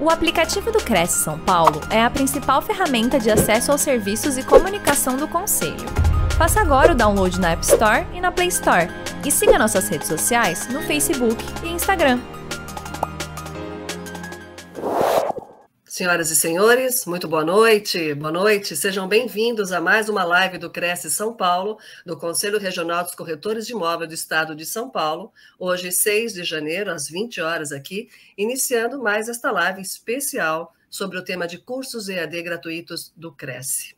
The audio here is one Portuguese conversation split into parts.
O aplicativo do Cresce São Paulo é a principal ferramenta de acesso aos serviços e comunicação do Conselho. Faça agora o download na App Store e na Play Store e siga nossas redes sociais no Facebook e Instagram. Senhoras e senhores, muito boa noite. Boa noite. Sejam bem-vindos a mais uma live do Cresce São Paulo, do Conselho Regional dos Corretores de Imóveis do Estado de São Paulo. Hoje, 6 de janeiro, às 20 horas aqui, iniciando mais esta live especial sobre o tema de cursos EAD gratuitos do Cresce.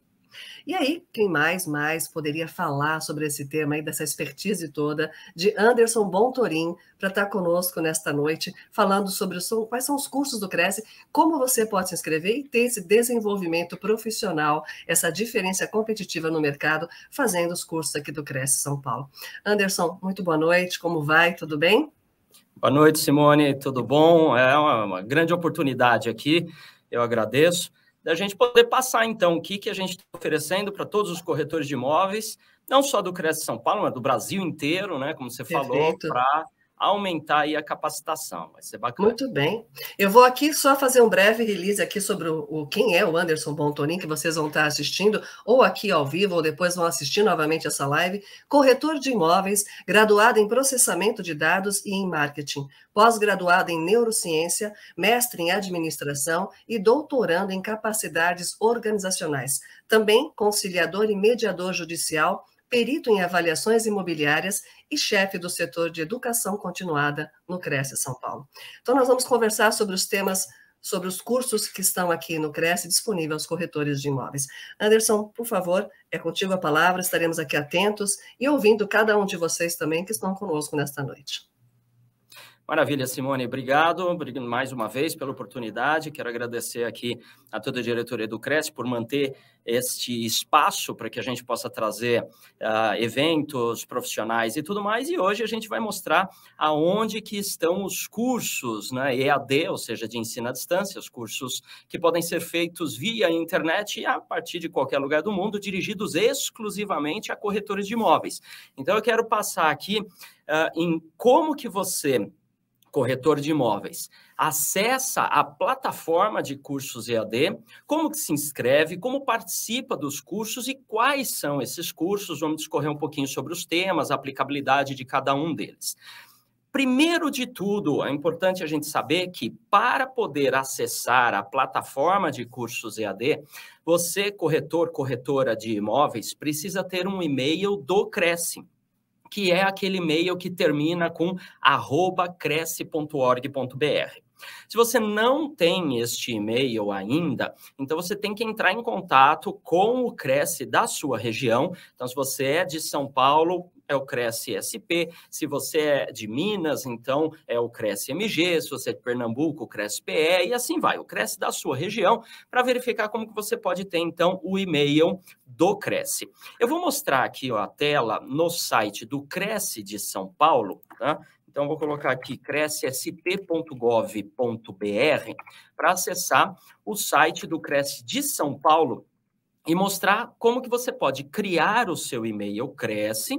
E aí, quem mais, mais poderia falar sobre esse tema aí, dessa expertise toda, de Anderson Bontorim, para estar tá conosco nesta noite, falando sobre o, quais são os cursos do Cresce, como você pode se inscrever e ter esse desenvolvimento profissional, essa diferença competitiva no mercado, fazendo os cursos aqui do Cresce São Paulo. Anderson, muito boa noite, como vai? Tudo bem? Boa noite, Simone, tudo bom? É uma, uma grande oportunidade aqui, eu agradeço da gente poder passar, então, o que, que a gente está oferecendo para todos os corretores de imóveis, não só do Cresce São Paulo, mas do Brasil inteiro, né? Como você Perfeito. falou, para aumentar aí a capacitação. Vai ser bacana. Muito bem. Eu vou aqui só fazer um breve release aqui sobre o, o quem é o Anderson Bontonin, que vocês vão estar assistindo, ou aqui ao vivo, ou depois vão assistir novamente essa live. Corretor de imóveis, graduado em processamento de dados e em marketing, pós-graduado em neurociência, mestre em administração e doutorando em capacidades organizacionais. Também conciliador e mediador judicial perito em avaliações imobiliárias e chefe do setor de educação continuada no Cresce São Paulo. Então, nós vamos conversar sobre os temas sobre os cursos que estão aqui no Cresce disponíveis aos corretores de imóveis. Anderson, por favor, é contigo a palavra, estaremos aqui atentos e ouvindo cada um de vocês também que estão conosco nesta noite. Maravilha, Simone. Obrigado mais uma vez pela oportunidade. Quero agradecer aqui a toda a diretoria do CRES por manter este espaço para que a gente possa trazer uh, eventos profissionais e tudo mais. E hoje a gente vai mostrar aonde que estão os cursos né, EAD, ou seja, de ensino à distância, os cursos que podem ser feitos via internet e a partir de qualquer lugar do mundo, dirigidos exclusivamente a corretores de imóveis. Então, eu quero passar aqui uh, em como que você corretor de imóveis. Acessa a plataforma de cursos EAD, como que se inscreve, como participa dos cursos e quais são esses cursos. Vamos discorrer um pouquinho sobre os temas, a aplicabilidade de cada um deles. Primeiro de tudo, é importante a gente saber que para poder acessar a plataforma de cursos EAD, você, corretor, corretora de imóveis, precisa ter um e-mail do Crescim que é aquele e-mail que termina com cresce.org.br. Se você não tem este e-mail ainda, então você tem que entrar em contato com o Cresce da sua região. Então, se você é de São Paulo, é o Cresce SP. Se você é de Minas, então é o Cresce MG. Se você é de Pernambuco, o Cresce PE. E assim vai, o Cresce da sua região, para verificar como que você pode ter, então, o e-mail do Cresce. Eu vou mostrar aqui ó, a tela no site do Cresce de São Paulo, tá? Então, vou colocar aqui crescsp.gov.br para acessar o site do Cresce de São Paulo e mostrar como que você pode criar o seu e-mail Cresce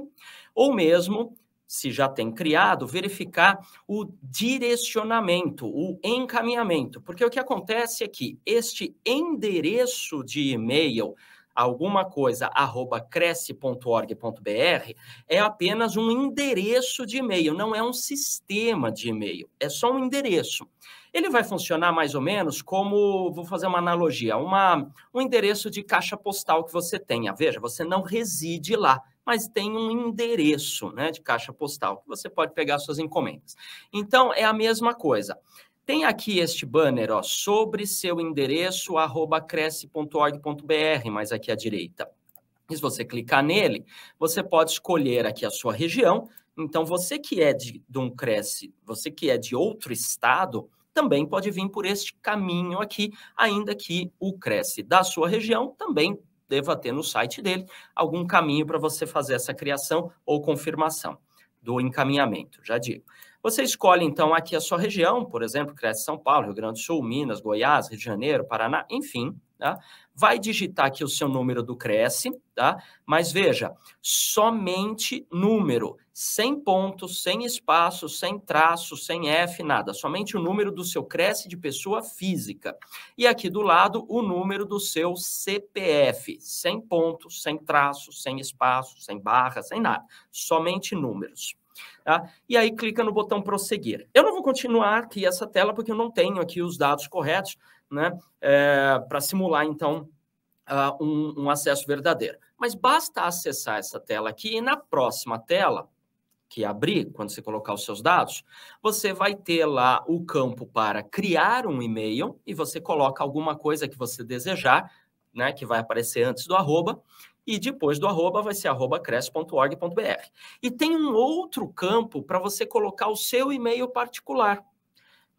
ou mesmo se já tem criado, verificar o direcionamento, o encaminhamento, porque o que acontece é que este endereço de e-mail alguma coisa arroba cresce.org.br é apenas um endereço de e-mail, não é um sistema de e-mail, é só um endereço. Ele vai funcionar mais ou menos como, vou fazer uma analogia, uma, um endereço de caixa postal que você tenha. Veja, você não reside lá, mas tem um endereço né, de caixa postal que você pode pegar suas encomendas. Então, é a mesma coisa. Tem aqui este banner, ó, sobre seu endereço, arroba cresce.org.br, mais aqui à direita. E se você clicar nele, você pode escolher aqui a sua região. Então, você que é de, de um Cresce, você que é de outro estado, também pode vir por este caminho aqui, ainda que o Cresce da sua região também deva ter no site dele algum caminho para você fazer essa criação ou confirmação do encaminhamento, já digo. Você escolhe, então, aqui a sua região, por exemplo, Cresce São Paulo, Rio Grande do Sul, Minas, Goiás, Rio de Janeiro, Paraná, enfim, tá? Vai digitar aqui o seu número do Cresce, tá? Mas veja, somente número, sem ponto, sem espaço, sem traço, sem F, nada. Somente o número do seu Cresce de pessoa física. E aqui do lado, o número do seu CPF, sem ponto, sem traço, sem espaço, sem barra, sem nada. Somente números. Tá? E aí clica no botão prosseguir. Eu não vou continuar aqui essa tela porque eu não tenho aqui os dados corretos né, é, para simular, então, uh, um, um acesso verdadeiro. Mas basta acessar essa tela aqui e na próxima tela, que abrir, quando você colocar os seus dados, você vai ter lá o campo para criar um e-mail e você coloca alguma coisa que você desejar, né, que vai aparecer antes do arroba, e depois do arroba vai ser arroba cresce.org.br. E tem um outro campo para você colocar o seu e-mail particular.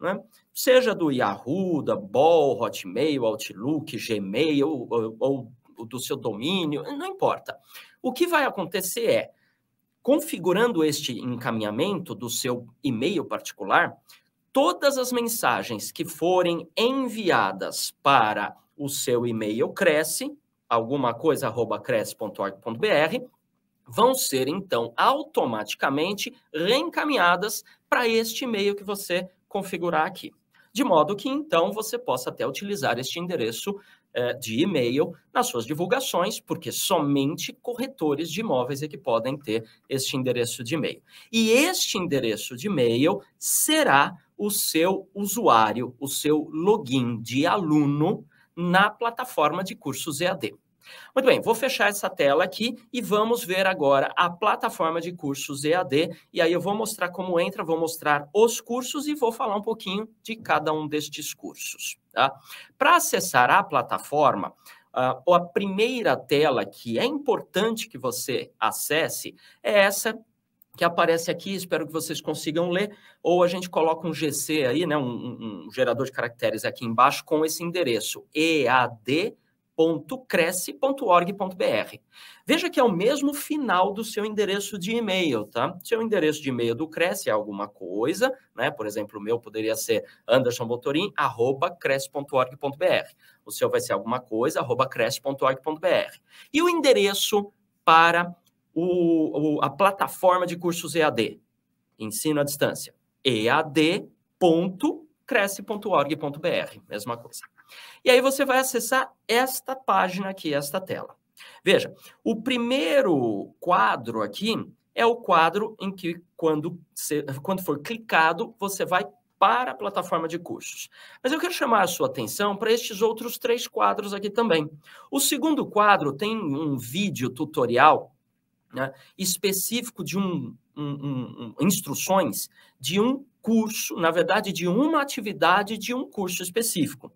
Né? Seja do Yahoo, da Ball, Hotmail, Outlook, Gmail ou, ou, ou do seu domínio, não importa. O que vai acontecer é, configurando este encaminhamento do seu e-mail particular, todas as mensagens que forem enviadas para o seu e-mail Cresce, alguma coisa arroba cresce.org.br vão ser então automaticamente reencaminhadas para este e-mail que você configurar aqui. De modo que então você possa até utilizar este endereço eh, de e-mail nas suas divulgações, porque somente corretores de imóveis é que podem ter este endereço de e-mail. E este endereço de e-mail será o seu usuário, o seu login de aluno na plataforma de cursos EAD. Muito bem, vou fechar essa tela aqui e vamos ver agora a plataforma de cursos EAD. E aí eu vou mostrar como entra, vou mostrar os cursos e vou falar um pouquinho de cada um destes cursos. Tá? Para acessar a plataforma, ah, a primeira tela que é importante que você acesse é essa que aparece aqui, espero que vocês consigam ler, ou a gente coloca um GC aí, né, um, um gerador de caracteres aqui embaixo com esse endereço, ead.cresce.org.br. Veja que é o mesmo final do seu endereço de e-mail, tá? Seu endereço de e-mail do Cresce é alguma coisa, né? Por exemplo, o meu poderia ser andersonbotorim@cresce.org.br. O seu vai ser alguma coisa, arroba cresce.org.br. E o endereço para o, o, a plataforma de cursos EAD, ensino à distância, ead.cresce.org.br, mesma coisa. E aí você vai acessar esta página aqui, esta tela. Veja, o primeiro quadro aqui é o quadro em que, quando, quando for clicado, você vai para a plataforma de cursos. Mas eu quero chamar a sua atenção para estes outros três quadros aqui também. O segundo quadro tem um vídeo tutorial né, específico de um, um, um, instruções de um curso, na verdade, de uma atividade de um curso específico.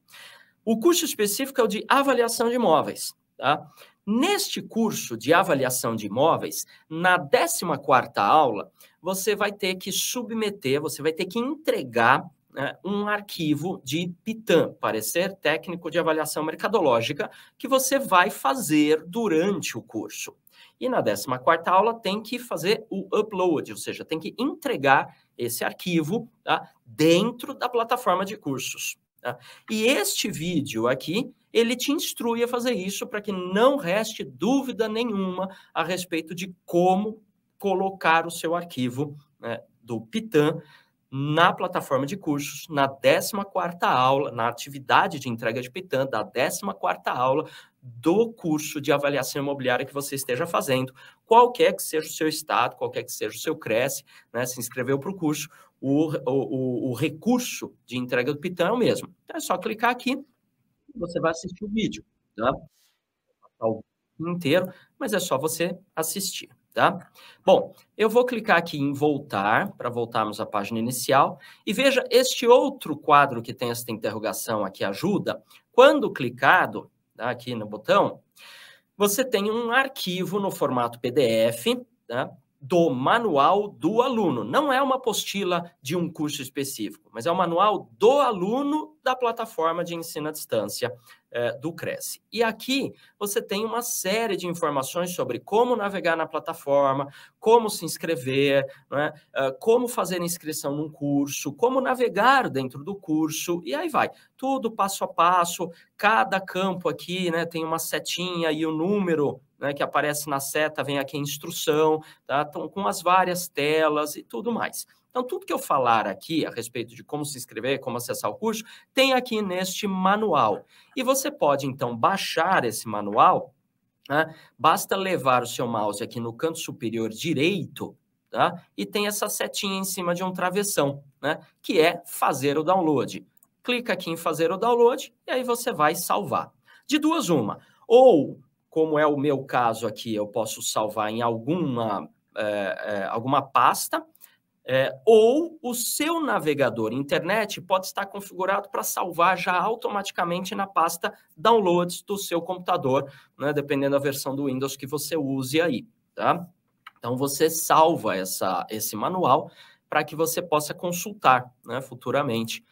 O curso específico é o de avaliação de imóveis. Tá? Neste curso de avaliação de imóveis, na 14 quarta aula, você vai ter que submeter, você vai ter que entregar né, um arquivo de PITAM, Parecer Técnico de Avaliação Mercadológica, que você vai fazer durante o curso. E na 14 quarta aula tem que fazer o upload, ou seja, tem que entregar esse arquivo tá, dentro da plataforma de cursos. Tá? E este vídeo aqui, ele te instrui a fazer isso para que não reste dúvida nenhuma a respeito de como colocar o seu arquivo né, do Pitan na plataforma de cursos, na 14ª aula, na atividade de entrega de Pitã, da 14ª aula do curso de avaliação imobiliária que você esteja fazendo, qualquer que seja o seu estado, qualquer que seja o seu Cresce, né, se inscreveu para o curso, o, o, o recurso de entrega do Pitã é o mesmo. Então é só clicar aqui, você vai assistir o vídeo, tá? O vídeo inteiro, mas é só você assistir. Tá? Bom, eu vou clicar aqui em voltar, para voltarmos à página inicial, e veja este outro quadro que tem esta interrogação aqui, ajuda. Quando clicado, tá, aqui no botão, você tem um arquivo no formato PDF, tá? do manual do aluno. Não é uma apostila de um curso específico, mas é o manual do aluno da plataforma de ensino à distância eh, do Cresce. E aqui você tem uma série de informações sobre como navegar na plataforma, como se inscrever, né, como fazer inscrição num curso, como navegar dentro do curso, e aí vai. Tudo passo a passo, cada campo aqui né, tem uma setinha e o um número né, que aparece na seta, vem aqui a instrução, tá? Então, com as várias telas e tudo mais. Então, tudo que eu falar aqui a respeito de como se inscrever, como acessar o curso, tem aqui neste manual. E você pode, então, baixar esse manual. Né? Basta levar o seu mouse aqui no canto superior direito tá? e tem essa setinha em cima de um travessão, né? que é fazer o download. Clica aqui em fazer o download e aí você vai salvar. De duas, uma. Ou como é o meu caso aqui, eu posso salvar em alguma, é, é, alguma pasta, é, ou o seu navegador internet pode estar configurado para salvar já automaticamente na pasta downloads do seu computador, né, dependendo da versão do Windows que você use aí, tá? Então você salva essa, esse manual para que você possa consultar né, futuramente.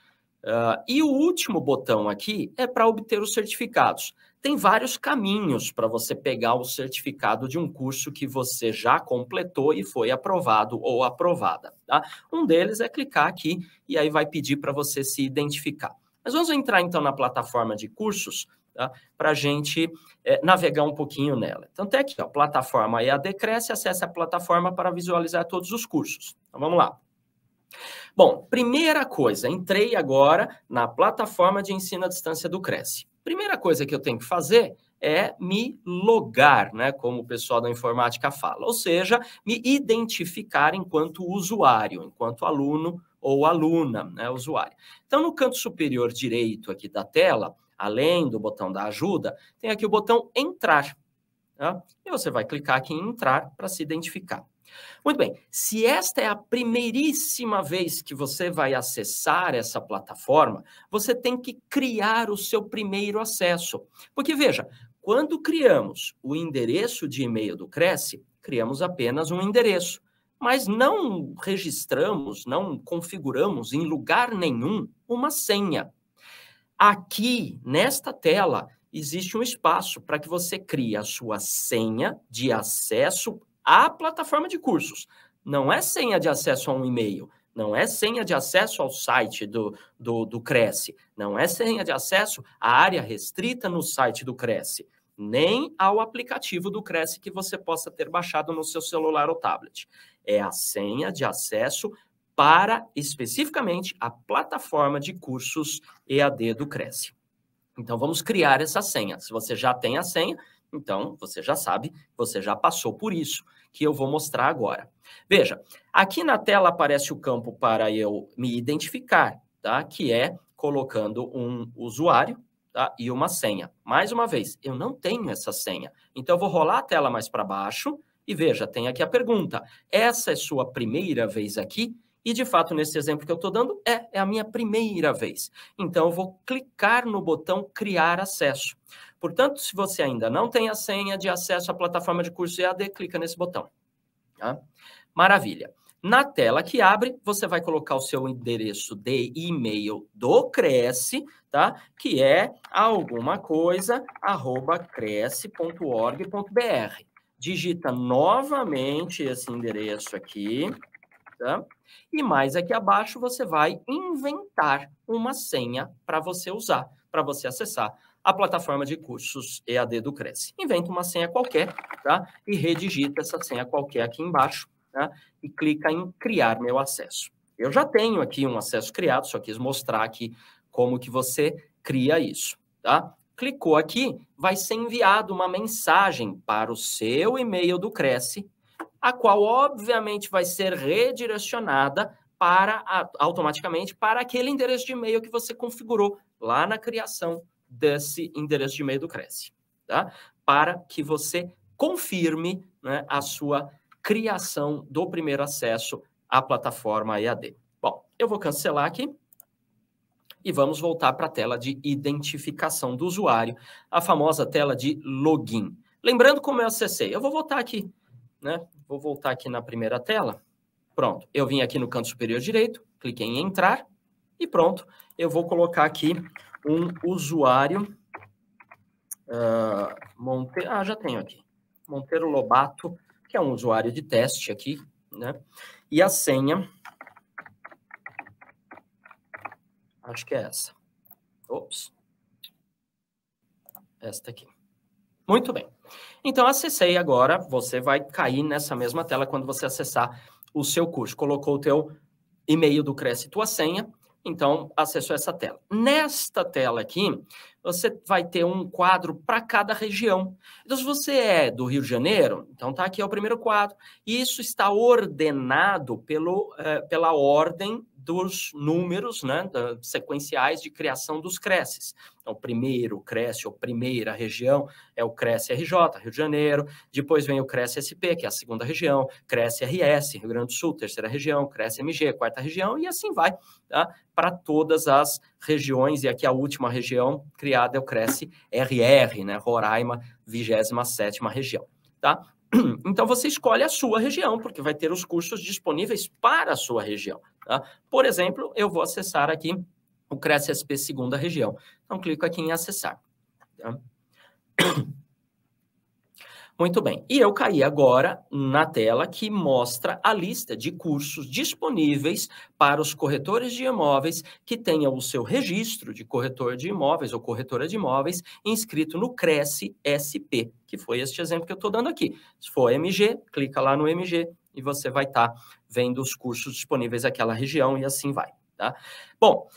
Uh, e o último botão aqui é para obter os certificados tem vários caminhos para você pegar o certificado de um curso que você já completou e foi aprovado ou aprovada. Tá? Um deles é clicar aqui e aí vai pedir para você se identificar. Mas vamos entrar então na plataforma de cursos tá? para a gente é, navegar um pouquinho nela. Então tem aqui, ó, plataforma EAD Cresce, acesse a plataforma para visualizar todos os cursos. Então vamos lá. Bom, primeira coisa, entrei agora na plataforma de ensino à distância do Cresce. Primeira coisa que eu tenho que fazer é me logar, né, como o pessoal da informática fala, ou seja, me identificar enquanto usuário, enquanto aluno ou aluna, né, usuário. Então, no canto superior direito aqui da tela, além do botão da ajuda, tem aqui o botão entrar. Tá? E você vai clicar aqui em entrar para se identificar. Muito bem, se esta é a primeiríssima vez que você vai acessar essa plataforma, você tem que criar o seu primeiro acesso. Porque veja, quando criamos o endereço de e-mail do Cresce, criamos apenas um endereço, mas não registramos, não configuramos em lugar nenhum uma senha. Aqui, nesta tela, existe um espaço para que você crie a sua senha de acesso a plataforma de cursos. Não é senha de acesso a um e-mail, não é senha de acesso ao site do, do, do Cresce, não é senha de acesso à área restrita no site do Cresce, nem ao aplicativo do Cresce que você possa ter baixado no seu celular ou tablet. É a senha de acesso para especificamente a plataforma de cursos EAD do Cresce. Então vamos criar essa senha. Se você já tem a senha, então, você já sabe, você já passou por isso, que eu vou mostrar agora. Veja, aqui na tela aparece o campo para eu me identificar, tá? que é colocando um usuário tá? e uma senha. Mais uma vez, eu não tenho essa senha. Então, eu vou rolar a tela mais para baixo e veja, tem aqui a pergunta. Essa é sua primeira vez aqui? E, de fato, nesse exemplo que eu estou dando, é, é a minha primeira vez. Então, eu vou clicar no botão Criar Acesso. Portanto, se você ainda não tem a senha de acesso à plataforma de curso EAD, clica nesse botão. Tá? Maravilha. Na tela que abre, você vai colocar o seu endereço de e-mail do Cresce, tá? Que é alguma coisa arroba cresce.org.br. Digita novamente esse endereço aqui, tá? E mais aqui abaixo você vai inventar uma senha para você usar, para você acessar a plataforma de cursos EAD do Cresce. Inventa uma senha qualquer, tá? E redigita essa senha qualquer aqui embaixo, tá? E clica em criar meu acesso. Eu já tenho aqui um acesso criado, só quis mostrar aqui como que você cria isso, tá? Clicou aqui, vai ser enviado uma mensagem para o seu e-mail do Cresce, a qual obviamente vai ser redirecionada para automaticamente para aquele endereço de e-mail que você configurou lá na criação desse endereço de e-mail do Cresce, tá? Para que você confirme né, a sua criação do primeiro acesso à plataforma EAD. Bom, eu vou cancelar aqui e vamos voltar para a tela de identificação do usuário, a famosa tela de login. Lembrando como eu é acessei, eu vou voltar aqui, né? Vou voltar aqui na primeira tela. Pronto, eu vim aqui no canto superior direito, cliquei em entrar e pronto, eu vou colocar aqui um usuário. Uh, Monte... Ah, já tenho aqui. Monteiro Lobato, que é um usuário de teste aqui, né? E a senha. Acho que é essa. Ops. Esta aqui. Muito bem. Então, acessei agora. Você vai cair nessa mesma tela quando você acessar o seu curso. Colocou o teu e-mail do Cresce Tua Senha então, acessou essa tela. Nesta tela aqui, você vai ter um quadro para cada região. Então, se você é do Rio de Janeiro, então tá aqui é o primeiro quadro. E isso está ordenado pelo, eh, pela ordem dos números né, da, sequenciais de criação dos creches. Então, primeiro Cresce, ou primeira região, é o Cresce RJ, Rio de Janeiro. Depois vem o Cresce SP, que é a segunda região. Cresce RS, Rio Grande do Sul, terceira região. Cresce MG, quarta região. E assim vai tá? para todas as regiões. E aqui a última região criada é o Cresce RR, né? Roraima, 27 região. Tá? Então, você escolhe a sua região, porque vai ter os cursos disponíveis para a sua região. Tá? Por exemplo, eu vou acessar aqui o Cresce SP segunda região. Então, clico aqui em acessar. Tá? Muito bem. E eu caí agora na tela que mostra a lista de cursos disponíveis para os corretores de imóveis que tenham o seu registro de corretor de imóveis ou corretora de imóveis inscrito no Cresce SP, que foi este exemplo que eu estou dando aqui. Se for MG, clica lá no MG e você vai estar tá vendo os cursos disponíveis naquela região e assim vai. Tá? Bom,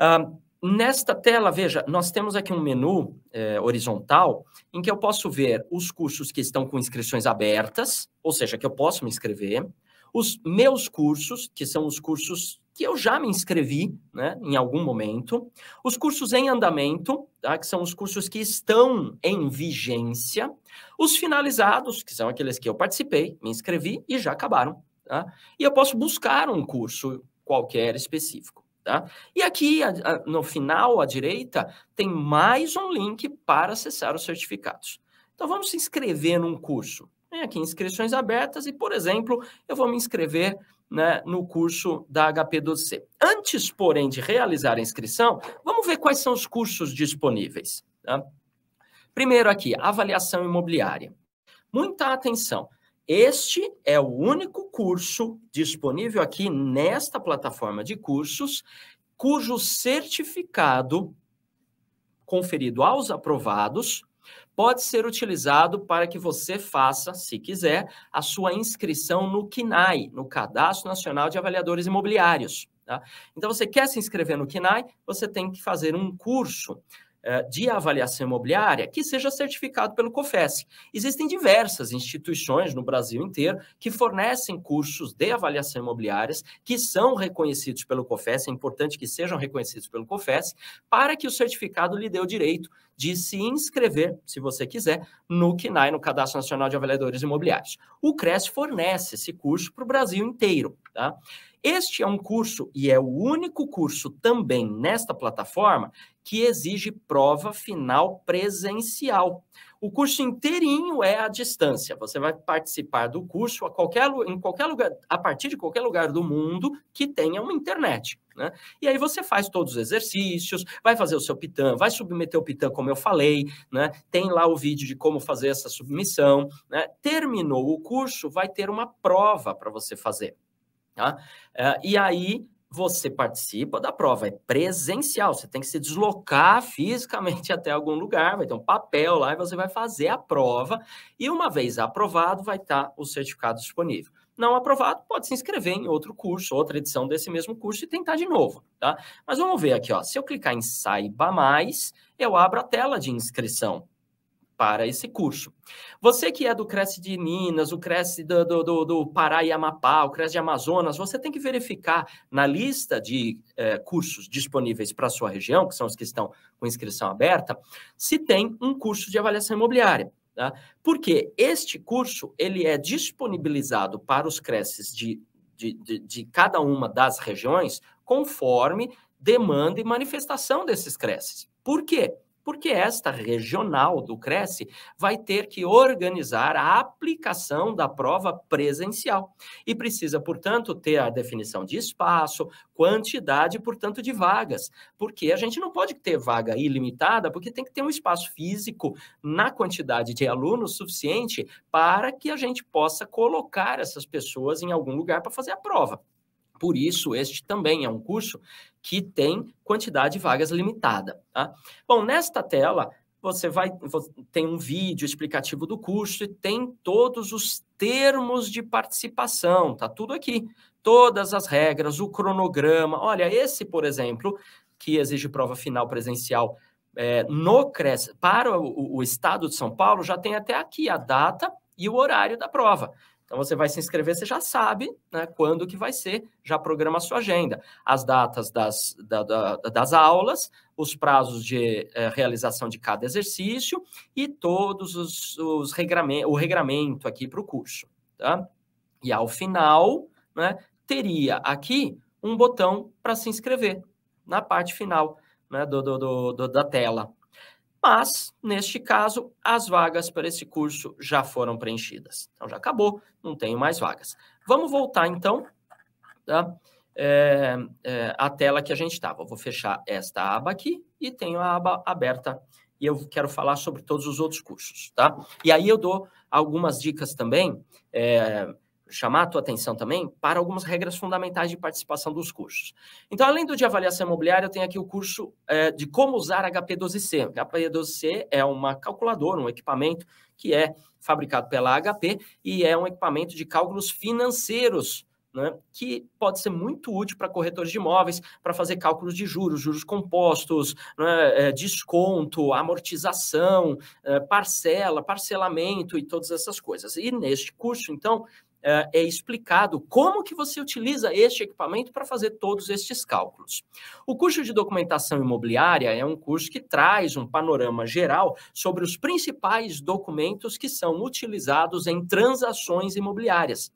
uh, nesta tela, veja, nós temos aqui um menu eh, horizontal em que eu posso ver os cursos que estão com inscrições abertas, ou seja, que eu posso me inscrever, os meus cursos, que são os cursos que eu já me inscrevi né, em algum momento, os cursos em andamento, tá, que são os cursos que estão em vigência, os finalizados, que são aqueles que eu participei, me inscrevi e já acabaram. Tá? E eu posso buscar um curso qualquer específico. Tá? E aqui, a, a, no final, à direita, tem mais um link para acessar os certificados. Então, vamos se inscrever num curso. Tem é, aqui inscrições abertas e, por exemplo, eu vou me inscrever né, no curso da HP12C. Antes, porém, de realizar a inscrição, vamos ver quais são os cursos disponíveis. Tá? Primeiro aqui, avaliação imobiliária. Muita atenção. Este é o único curso disponível aqui nesta plataforma de cursos cujo certificado conferido aos aprovados pode ser utilizado para que você faça, se quiser, a sua inscrição no CNAI, no Cadastro Nacional de Avaliadores Imobiliários. Tá? Então, você quer se inscrever no CNAI, você tem que fazer um curso eh, de avaliação imobiliária que seja certificado pelo COFES. Existem diversas instituições no Brasil inteiro que fornecem cursos de avaliação imobiliárias que são reconhecidos pelo COFES, é importante que sejam reconhecidos pelo COFES, para que o certificado lhe dê o direito de se inscrever, se você quiser, no CNAE, no Cadastro Nacional de Avaliadores Imobiliários. O CRES fornece esse curso para o Brasil inteiro, tá? Este é um curso, e é o único curso também nesta plataforma, que exige prova final presencial. O curso inteirinho é à distância. Você vai participar do curso a qualquer, em qualquer lugar, a partir de qualquer lugar do mundo que tenha uma internet. Né? E aí você faz todos os exercícios, vai fazer o seu Pitã, vai submeter o Pitã, como eu falei, né? tem lá o vídeo de como fazer essa submissão. Né? Terminou o curso, vai ter uma prova para você fazer. Tá? Eh, e aí você participa da prova, é presencial, você tem que se deslocar fisicamente até algum lugar, vai ter um papel lá e você vai fazer a prova, e uma vez aprovado, vai estar tá o certificado disponível. Não aprovado, pode se inscrever em outro curso, outra edição desse mesmo curso e tentar de novo, tá? Mas vamos ver aqui, ó. Se eu clicar em saiba mais, eu abro a tela de inscrição para esse curso. Você que é do Cresce de Minas, o Cresce do, do, do, do Pará e Amapá, o Cresce de Amazonas, você tem que verificar na lista de eh, cursos disponíveis para a sua região, que são os que estão com inscrição aberta, se tem um curso de avaliação imobiliária. Tá? Porque este curso ele é disponibilizado para os creches de, de, de, de cada uma das regiões conforme demanda e manifestação desses creches. Por quê? porque esta regional do Cresce vai ter que organizar a aplicação da prova presencial e precisa, portanto, ter a definição de espaço, quantidade, portanto, de vagas, porque a gente não pode ter vaga ilimitada, porque tem que ter um espaço físico na quantidade de alunos suficiente para que a gente possa colocar essas pessoas em algum lugar para fazer a prova. Por isso, este também é um curso que tem quantidade de vagas limitada. Tá? Bom, nesta tela, você vai tem um vídeo explicativo do curso e tem todos os termos de participação, tá tudo aqui, todas as regras, o cronograma. Olha, esse, por exemplo, que exige prova final presencial é, no CRES para o, o estado de São Paulo, já tem até aqui a data e o horário da prova. Então você vai se inscrever, você já sabe né, quando que vai ser, já programa a sua agenda. As datas das, da, da, das aulas, os prazos de eh, realização de cada exercício e todos os, os regrame, o regramento aqui para o curso. Tá? E ao final, né, teria aqui um botão para se inscrever na parte final né, do, do, do, da tela mas neste caso as vagas para esse curso já foram preenchidas. Então já acabou, não tenho mais vagas. Vamos voltar então tá? É, é, a tela que a gente estava. Vou fechar esta aba aqui e tenho a aba aberta e eu quero falar sobre todos os outros cursos, tá? E aí eu dou algumas dicas também é, chamar a tua atenção também para algumas regras fundamentais de participação dos cursos. Então, além do de avaliação imobiliária, eu tenho aqui o curso é, de como usar HP12C. HP12C é uma calculadora, um equipamento que é fabricado pela HP e é um equipamento de cálculos financeiros. Né, que pode ser muito útil para corretores de imóveis, para fazer cálculos de juros, juros compostos, né, é, desconto, amortização, é, parcela, parcelamento e todas essas coisas. E neste curso, então, é, é, explicado como que você utiliza este equipamento para fazer todos estes cálculos. O curso de documentação imobiliária é um curso que traz um panorama geral sobre os principais documentos que são utilizados em transações imobiliárias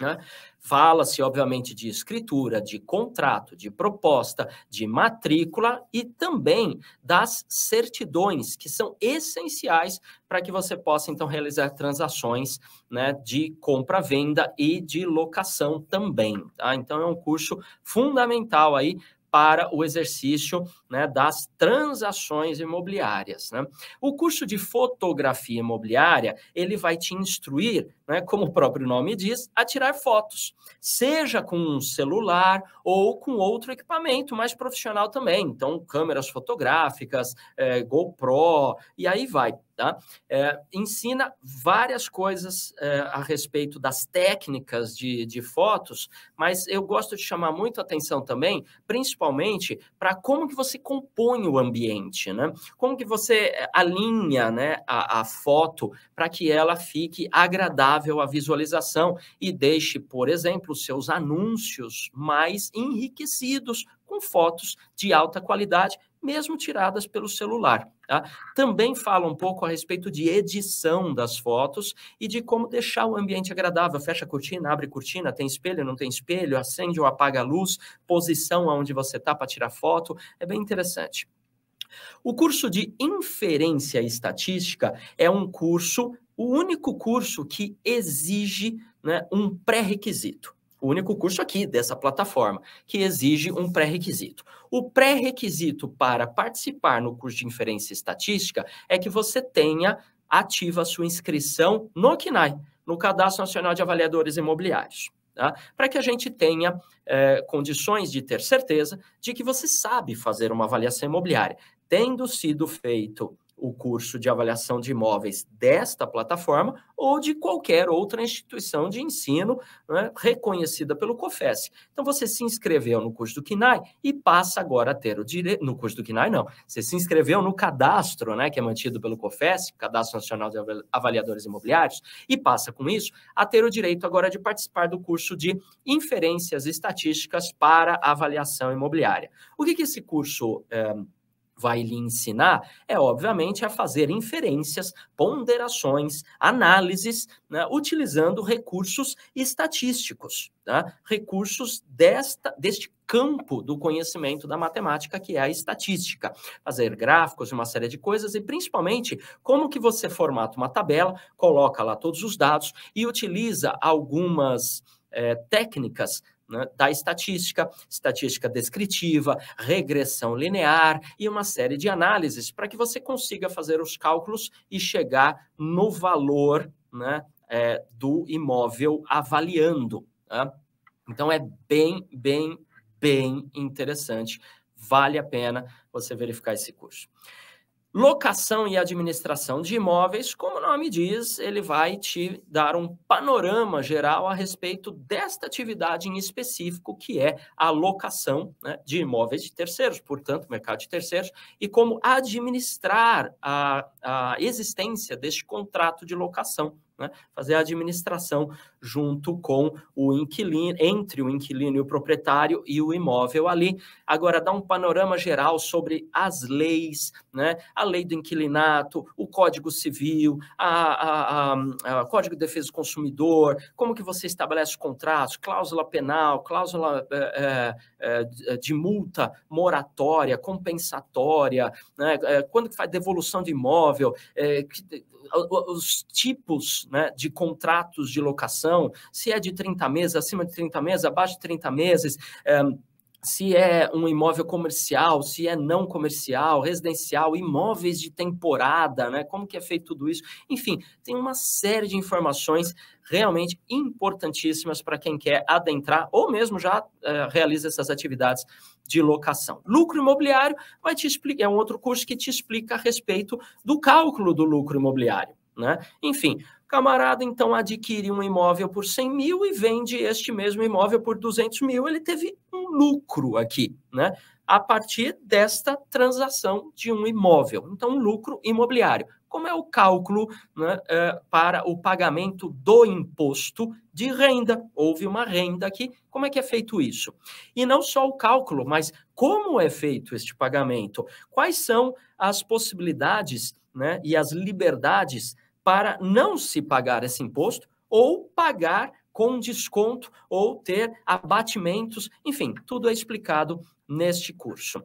né? Fala-se, obviamente, de escritura, de contrato, de proposta, de matrícula e também das certidões, que são essenciais para que você possa, então, realizar transações né, de compra-venda e de locação também. Tá? Então, é um curso fundamental aí para o exercício né, das transações imobiliárias. Né? O curso de fotografia imobiliária ele vai te instruir, né, como o próprio nome diz, a tirar fotos, seja com um celular ou com outro equipamento mais profissional também, então câmeras fotográficas, é, GoPro e aí vai Tá? É, ensina várias coisas é, a respeito das técnicas de, de, fotos, mas eu gosto de chamar muito atenção também, principalmente para como que você compõe o ambiente, né? Como que você é, alinha né, a, a foto para que ela fique agradável à visualização e deixe, por exemplo, seus anúncios mais enriquecidos com fotos de alta qualidade mesmo tiradas pelo celular. Tá? Também fala um pouco a respeito de edição das fotos e de como deixar o ambiente agradável. Fecha a cortina, abre a cortina, tem espelho, não tem espelho, acende ou apaga a luz, posição aonde você está para tirar foto. É bem interessante. O curso de inferência estatística é um curso, o único curso que exige né, um pré-requisito o único curso aqui dessa plataforma, que exige um pré-requisito. O pré-requisito para participar no curso de inferência estatística é que você tenha ativa a sua inscrição no CNAI, no Cadastro Nacional de Avaliadores Imobiliários. Tá? Para que a gente tenha é, condições de ter certeza de que você sabe fazer uma avaliação imobiliária, tendo sido feito o curso de avaliação de imóveis desta plataforma ou de qualquer outra instituição de ensino né, reconhecida pelo COFES. Então você se inscreveu no curso do KINAI e passa agora a ter o direito. No curso do KINAI, não. Você se inscreveu no cadastro, né, que é mantido pelo COFES, Cadastro Nacional de Avaliadores Imobiliários, e passa com isso a ter o direito agora de participar do curso de inferências estatísticas para avaliação imobiliária. O que, que esse curso. Eh, vai lhe ensinar é, obviamente, a fazer inferências, ponderações, análises, né, utilizando recursos estatísticos, tá? recursos desta, deste campo do conhecimento da matemática, que é a estatística. Fazer gráficos, uma série de coisas, e principalmente como que você formata uma tabela, coloca lá todos os dados e utiliza algumas é, técnicas né, da estatística, estatística descritiva, regressão linear e uma série de análises para que você consiga fazer os cálculos e chegar no valor né, é, do imóvel avaliando. Tá? Então é bem, bem, bem interessante. Vale a pena você verificar esse curso. Locação e administração de imóveis, como o nome diz, ele vai te dar um panorama geral a respeito desta atividade em específico, que é a locação né, de imóveis de terceiros, portanto, mercado de terceiros, e como administrar a, a existência deste contrato de locação né? Fazer a administração junto com o inquilino, entre o inquilino e o proprietário e o imóvel ali. Agora, dá um panorama geral sobre as leis, né? A lei do inquilinato, o Código Civil, a, a, a, a Código de Defesa do Consumidor, como que você estabelece contratos, cláusula penal, cláusula é, é, de multa moratória, compensatória, né? quando que faz devolução de imóvel, é, que, os tipos né, de contratos de locação, se é de 30 meses, acima de 30 meses, abaixo de 30 meses. É, se é um imóvel comercial, se é não comercial, residencial, imóveis de temporada, né? Como que é feito tudo isso? Enfim, tem uma série de informações realmente importantíssimas para quem quer adentrar ou mesmo já é, realiza essas atividades de locação. Lucro imobiliário vai te explicar, é um outro curso que te explica a respeito do cálculo do lucro imobiliário, né? Enfim, Camarada então adquire um imóvel por 100 mil e vende este mesmo imóvel por 200 mil. Ele teve um lucro aqui, né? A partir desta transação de um imóvel. Então, um lucro imobiliário. Como é o cálculo né, eh, para o pagamento do imposto de renda? Houve uma renda aqui. Como é que é feito isso? E não só o cálculo, mas como é feito este pagamento? Quais são as possibilidades né, e as liberdades para não se pagar esse imposto ou pagar com desconto ou ter abatimentos, enfim, tudo é explicado neste curso.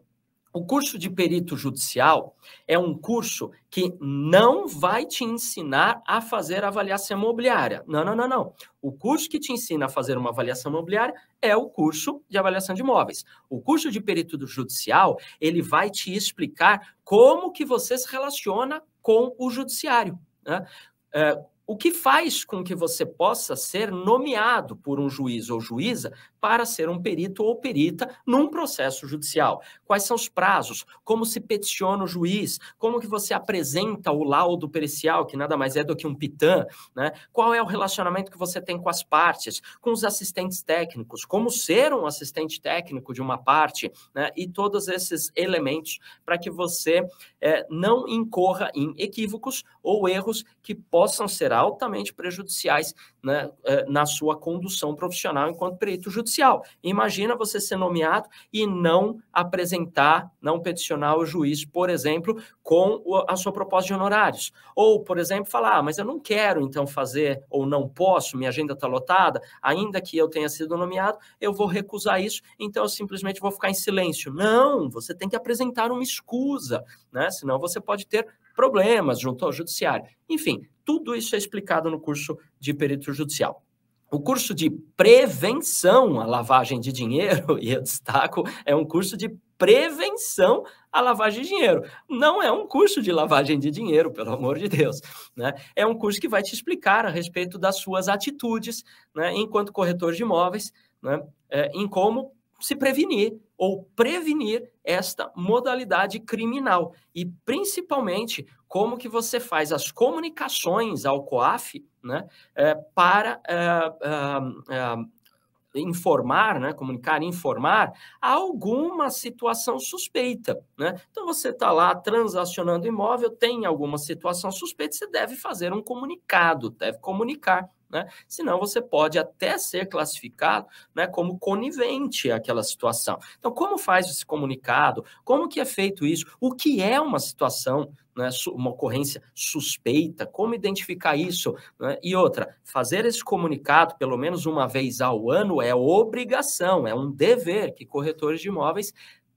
O curso de perito judicial é um curso que não vai te ensinar a fazer avaliação imobiliária. Não, não, não, não. O curso que te ensina a fazer uma avaliação imobiliária é o curso de avaliação de imóveis. O curso de perito judicial, ele vai te explicar como que você se relaciona com o judiciário. Né? É, o que faz com que você possa ser nomeado por um juiz ou juíza para ser um perito ou perita num processo judicial. Quais são os prazos? Como se peticiona o juiz? Como que você apresenta o laudo pericial, que nada mais é do que um pitã? Né? Qual é o relacionamento que você tem com as partes, com os assistentes técnicos? Como ser um assistente técnico de uma parte? Né? E todos esses elementos para que você é, não incorra em equívocos ou erros que possam ser altamente prejudiciais né, eh, na sua condução profissional enquanto perito judicial. Imagina você ser nomeado e não apresentar, não peticionar o juiz, por exemplo, com a sua proposta de honorários. Ou, por exemplo, falar, ah, mas eu não quero então fazer, ou não posso, minha agenda está lotada, ainda que eu tenha sido nomeado, eu vou recusar isso, então eu simplesmente vou ficar em silêncio. Não, você tem que apresentar uma escusa, né? senão você pode ter problemas junto ao judiciário. Enfim, tudo isso é explicado no curso de perito judicial. O curso de prevenção à lavagem de dinheiro, e eu destaco, é um curso de prevenção à lavagem de dinheiro. Não é um curso de lavagem de dinheiro, pelo amor de Deus. Né? É um curso que vai te explicar a respeito das suas atitudes né, enquanto corretor de imóveis, né, é, em como se prevenir ou prevenir esta modalidade criminal e principalmente como que você faz as comunicações ao COAF né, é, para é, é, informar, né, comunicar e informar alguma situação suspeita. Né? Então você está lá transacionando imóvel, tem alguma situação suspeita, você deve fazer um comunicado, deve comunicar né? Senão você pode até ser classificado, né, como conivente àquela situação. Então, como faz esse comunicado? Como que é feito isso? O que é uma situação né, uma ocorrência suspeita, como identificar isso? Né? E outra, fazer esse comunicado pelo menos uma vez ao ano é obrigação, é um dever que corretores de imóveis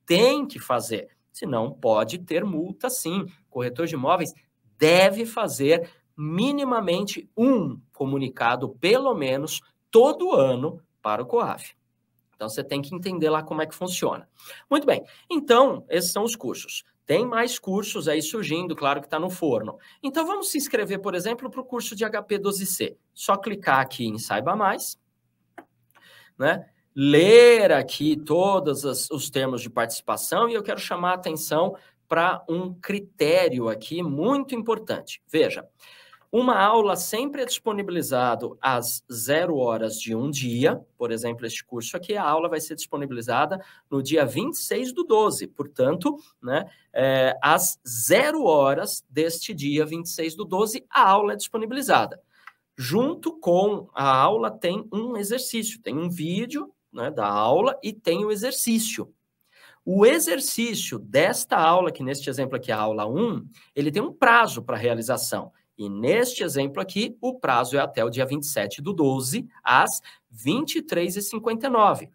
têm que fazer. Senão, pode ter multa sim. Corretor de imóveis deve fazer minimamente um comunicado, pelo menos, todo ano para o COAF. Então, você tem que entender lá como é que funciona. Muito bem, então, esses são os cursos. Tem mais cursos aí surgindo, claro que está no forno. Então, vamos se inscrever, por exemplo, para o curso de HP12C. Só clicar aqui em Saiba Mais, né? ler aqui todos os termos de participação e eu quero chamar a atenção para um critério aqui muito importante. Veja, uma aula sempre é disponibilizado às zero horas de um dia, por exemplo, este curso aqui, a aula vai ser disponibilizada no dia 26 do 12, portanto, né, é, às zero horas deste dia 26 do 12, a aula é disponibilizada. Junto com a aula tem um exercício, tem um vídeo né, da aula e tem o exercício. O exercício desta aula, que neste exemplo aqui é a aula 1, ele tem um prazo para realização. E neste exemplo aqui, o prazo é até o dia 27 do 12, às 23h59.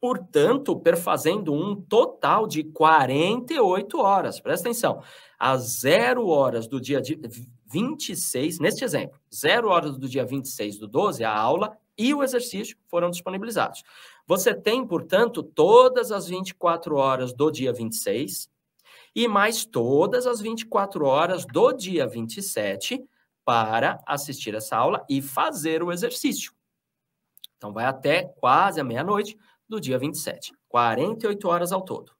Portanto, perfazendo um total de 48 horas. Presta atenção. Às 0 horas do dia 26, neste exemplo, 0 horas do dia 26 do 12, a aula e o exercício foram disponibilizados. Você tem, portanto, todas as 24 horas do dia 26, e mais todas as 24 horas do dia 27 para assistir essa aula e fazer o exercício. Então, vai até quase a meia-noite do dia 27, 48 horas ao todo.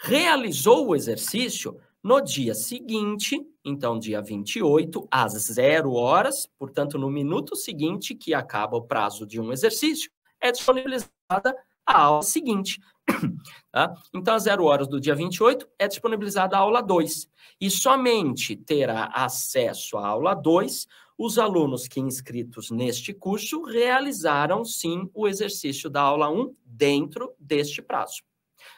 Realizou o exercício no dia seguinte, então dia 28, às 0 horas, portanto, no minuto seguinte que acaba o prazo de um exercício, é disponibilizada a aula seguinte. Tá? Então, às zero horas do dia 28 é disponibilizada a aula 2. E somente terá acesso à aula 2 os alunos que inscritos neste curso realizaram sim o exercício da aula 1 dentro deste prazo.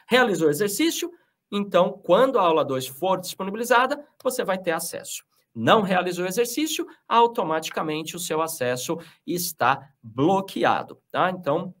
Realizou o exercício, então, quando a aula 2 for disponibilizada, você vai ter acesso. Não realizou o exercício, automaticamente o seu acesso está bloqueado. Tá? Então,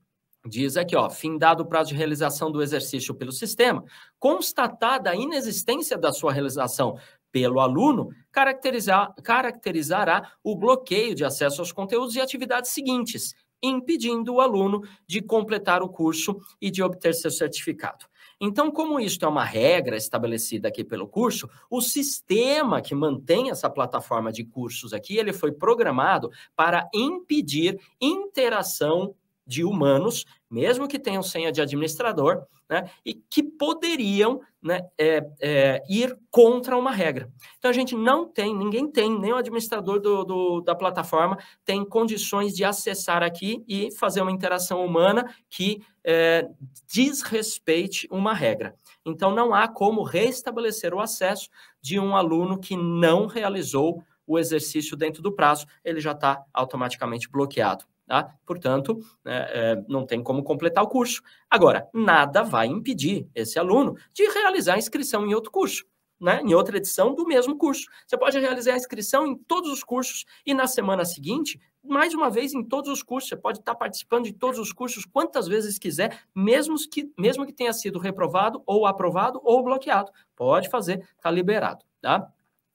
Diz aqui, ó, findado o prazo de realização do exercício pelo sistema, constatada a inexistência da sua realização pelo aluno, caracterizar, caracterizará o bloqueio de acesso aos conteúdos e atividades seguintes, impedindo o aluno de completar o curso e de obter seu certificado. Então, como isto é uma regra estabelecida aqui pelo curso, o sistema que mantém essa plataforma de cursos aqui, ele foi programado para impedir interação de humanos, mesmo que tenham senha de administrador, né, e que poderiam né, é, é, ir contra uma regra. Então a gente não tem, ninguém tem, nem o administrador do, do, da plataforma tem condições de acessar aqui e fazer uma interação humana que é, desrespeite uma regra. Então não há como restabelecer o acesso de um aluno que não realizou o exercício dentro do prazo, ele já está automaticamente bloqueado. Tá? Portanto, é, é, não tem como completar o curso. Agora, nada vai impedir esse aluno de realizar a inscrição em outro curso. Né, em outra edição do mesmo curso. Você pode realizar a inscrição em todos os cursos e na semana seguinte, mais uma vez, em todos os cursos. Você pode estar participando de todos os cursos quantas vezes quiser, mesmo que, mesmo que tenha sido reprovado ou aprovado ou bloqueado. Pode fazer, está liberado, tá?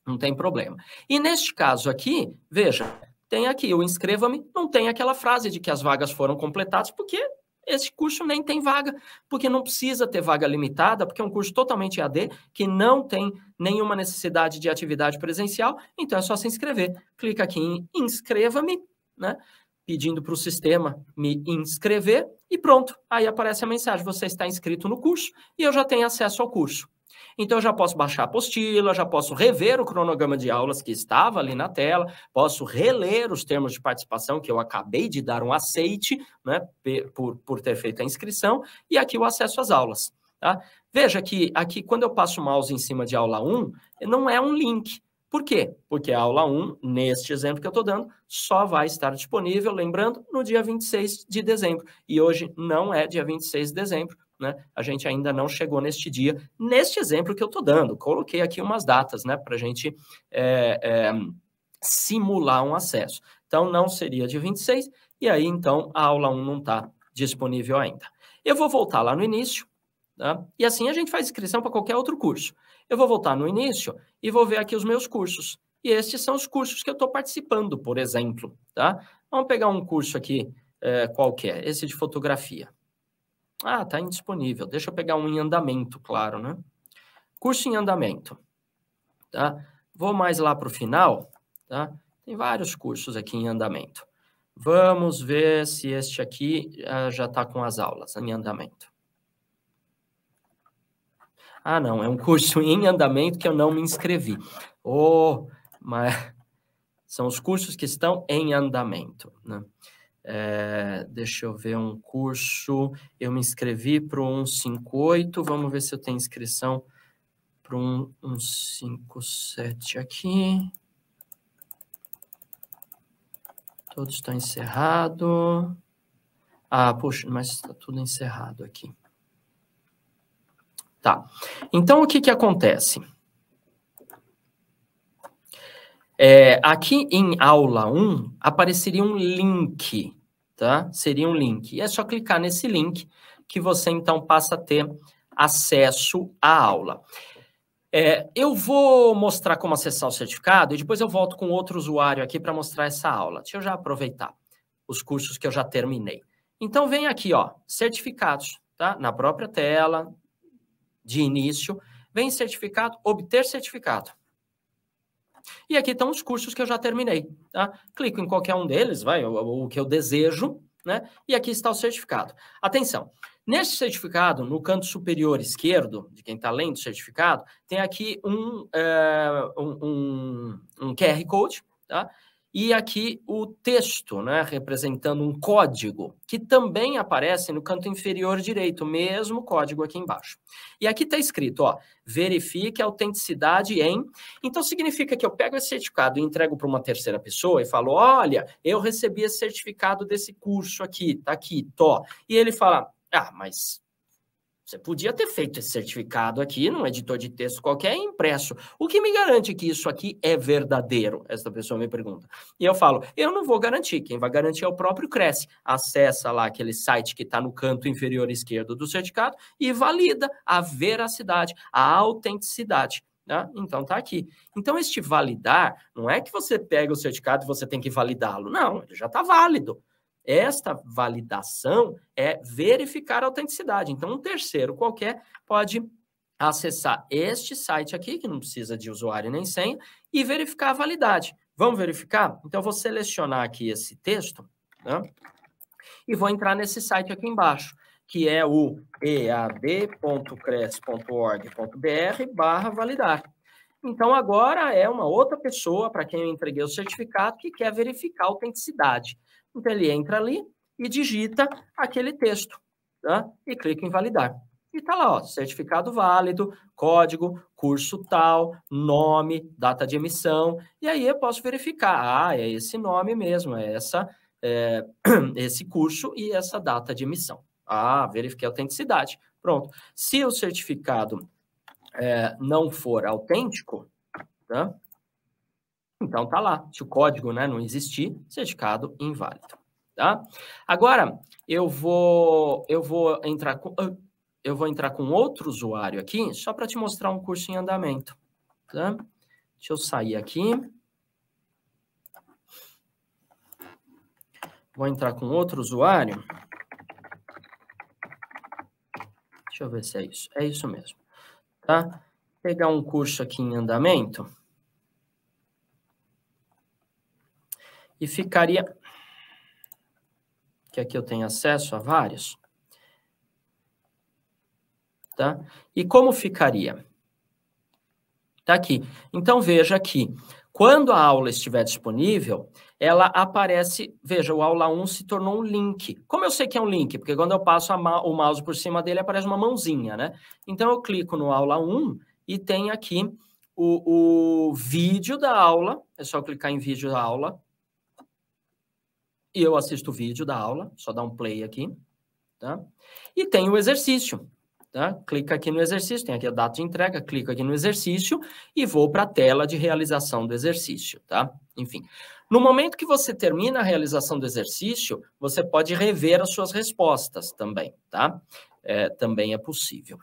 Não tem problema. E neste caso aqui, veja, tem aqui o inscreva-me, não tem aquela frase de que as vagas foram completadas, porque esse curso nem tem vaga, porque não precisa ter vaga limitada, porque é um curso totalmente AD, que não tem nenhuma necessidade de atividade presencial, então é só se inscrever. Clica aqui em inscreva-me, né? Pedindo para o sistema me inscrever e pronto. Aí aparece a mensagem: você está inscrito no curso e eu já tenho acesso ao curso. Então, eu já posso baixar a apostila, já posso rever o cronograma de aulas que estava ali na tela, posso reler os termos de participação que eu acabei de dar um aceite, né, por, por ter feito a inscrição, e aqui o acesso às aulas. Tá? Veja que aqui, quando eu passo o mouse em cima de aula 1, não é um link. Por quê? Porque a aula 1, neste exemplo que eu estou dando, só vai estar disponível, lembrando, no dia 26 de dezembro. E hoje não é dia 26 de dezembro, né? A gente ainda não chegou neste dia, neste exemplo que eu estou dando. Coloquei aqui umas datas, né, para a gente é, é, simular um acesso. Então, não seria de 26, e aí, então, a aula 1 não está disponível ainda. Eu vou voltar lá no início, tá? e assim a gente faz inscrição para qualquer outro curso. Eu vou voltar no início e vou ver aqui os meus cursos. E estes são os cursos que eu estou participando, por exemplo. Tá? Vamos pegar um curso aqui é, qualquer, esse de fotografia. Ah, está indisponível. Deixa eu pegar um em andamento, claro, né? Curso em andamento. Tá? Vou mais lá para o final. Tá? Tem vários cursos aqui em andamento. Vamos ver se este aqui ah, já está com as aulas em andamento. Ah, não, é um curso em andamento que eu não me inscrevi. Oh, mas são os cursos que estão em andamento. Né? É, deixa eu ver um curso. Eu me inscrevi para o 158. Vamos ver se eu tenho inscrição para o 157 aqui. Todo está encerrado. Ah, poxa, mas está tudo encerrado aqui. Tá. Então, o que, que acontece? É, aqui em aula 1, apareceria um link tá? Seria um link. E é só clicar nesse link que você então passa a ter acesso à aula. É, eu vou mostrar como acessar o certificado e depois eu volto com outro usuário aqui para mostrar essa aula. Deixa eu já aproveitar os cursos que eu já terminei. Então vem aqui, ó, certificados, tá? Na própria tela de início, vem certificado, obter certificado. E aqui estão os cursos que eu já terminei. Tá? Clico em qualquer um deles, vai, o, o que eu desejo, né? E aqui está o certificado. Atenção, neste certificado, no canto superior esquerdo, de quem está lendo o certificado, tem aqui um, é, um, um, um QR Code, tá? E aqui o texto, né, representando um código, que também aparece no canto inferior direito, mesmo código aqui embaixo. E aqui está escrito, ó, verifique a autenticidade em. Então significa que eu pego esse certificado e entrego para uma terceira pessoa e falo: "Olha, eu recebi esse certificado desse curso aqui, tá aqui, tô. E ele fala: "Ah, mas você podia ter feito esse certificado aqui num editor de texto qualquer impresso. O que me garante que isso aqui é verdadeiro? Esta pessoa me pergunta. E eu falo, eu não vou garantir. Quem vai garantir é o próprio Cresce. Acessa lá aquele site que está no canto inferior esquerdo do certificado e valida a veracidade, a autenticidade. Né? Então tá aqui. Então este validar não é que você pega o certificado e você tem que validá-lo. Não, ele já está válido. Esta validação é verificar a autenticidade. Então, um terceiro qualquer pode acessar este site aqui, que não precisa de usuário nem senha, e verificar a validade. Vamos verificar? Então, eu vou selecionar aqui esse texto, né? E vou entrar nesse site aqui embaixo, que é o ead.cres.org.br barra validar. Então, agora é uma outra pessoa para quem eu entreguei o certificado que quer verificar a autenticidade. Então, ele entra ali e digita aquele texto tá? e clica em validar. E tá lá, ó, certificado válido, código, curso tal, nome, data de emissão. E aí eu posso verificar, ah, é esse nome mesmo, é essa é, esse curso e essa data de emissão. Ah, verifiquei a autenticidade. Pronto. Se o certificado é, não for autêntico, tá? Então tá lá. Se o código né, não existir, certificado inválido. Tá? Agora eu vou eu vou entrar com ah, eu vou entrar com outro usuário aqui só para te mostrar um curso em andamento. Tá? Deixa eu sair aqui. Vou entrar com outro usuário. Deixa eu ver se é isso. É isso mesmo. Tá? Pegar um curso aqui em andamento. e ficaria. Que aqui eu tenho acesso a vários. Tá? E como ficaria? Tá aqui. Então veja aqui quando a aula estiver disponível, ela aparece, veja, o aula 1 se tornou um link. Como eu sei que é um link? Porque quando eu passo ma o mouse por cima dele, aparece uma mãozinha, né? Então eu clico no aula 1 e tem aqui o, o vídeo da aula, é só clicar em vídeo da aula, e eu assisto o vídeo da aula, só dá um play aqui, tá? E tem o exercício, tá? Clica aqui no exercício, tem aqui a data de entrega, clica aqui no exercício e vou para a tela de realização do exercício, tá? Enfim, no momento que você termina a realização do exercício, você pode rever as suas respostas também, tá? É, também é possível.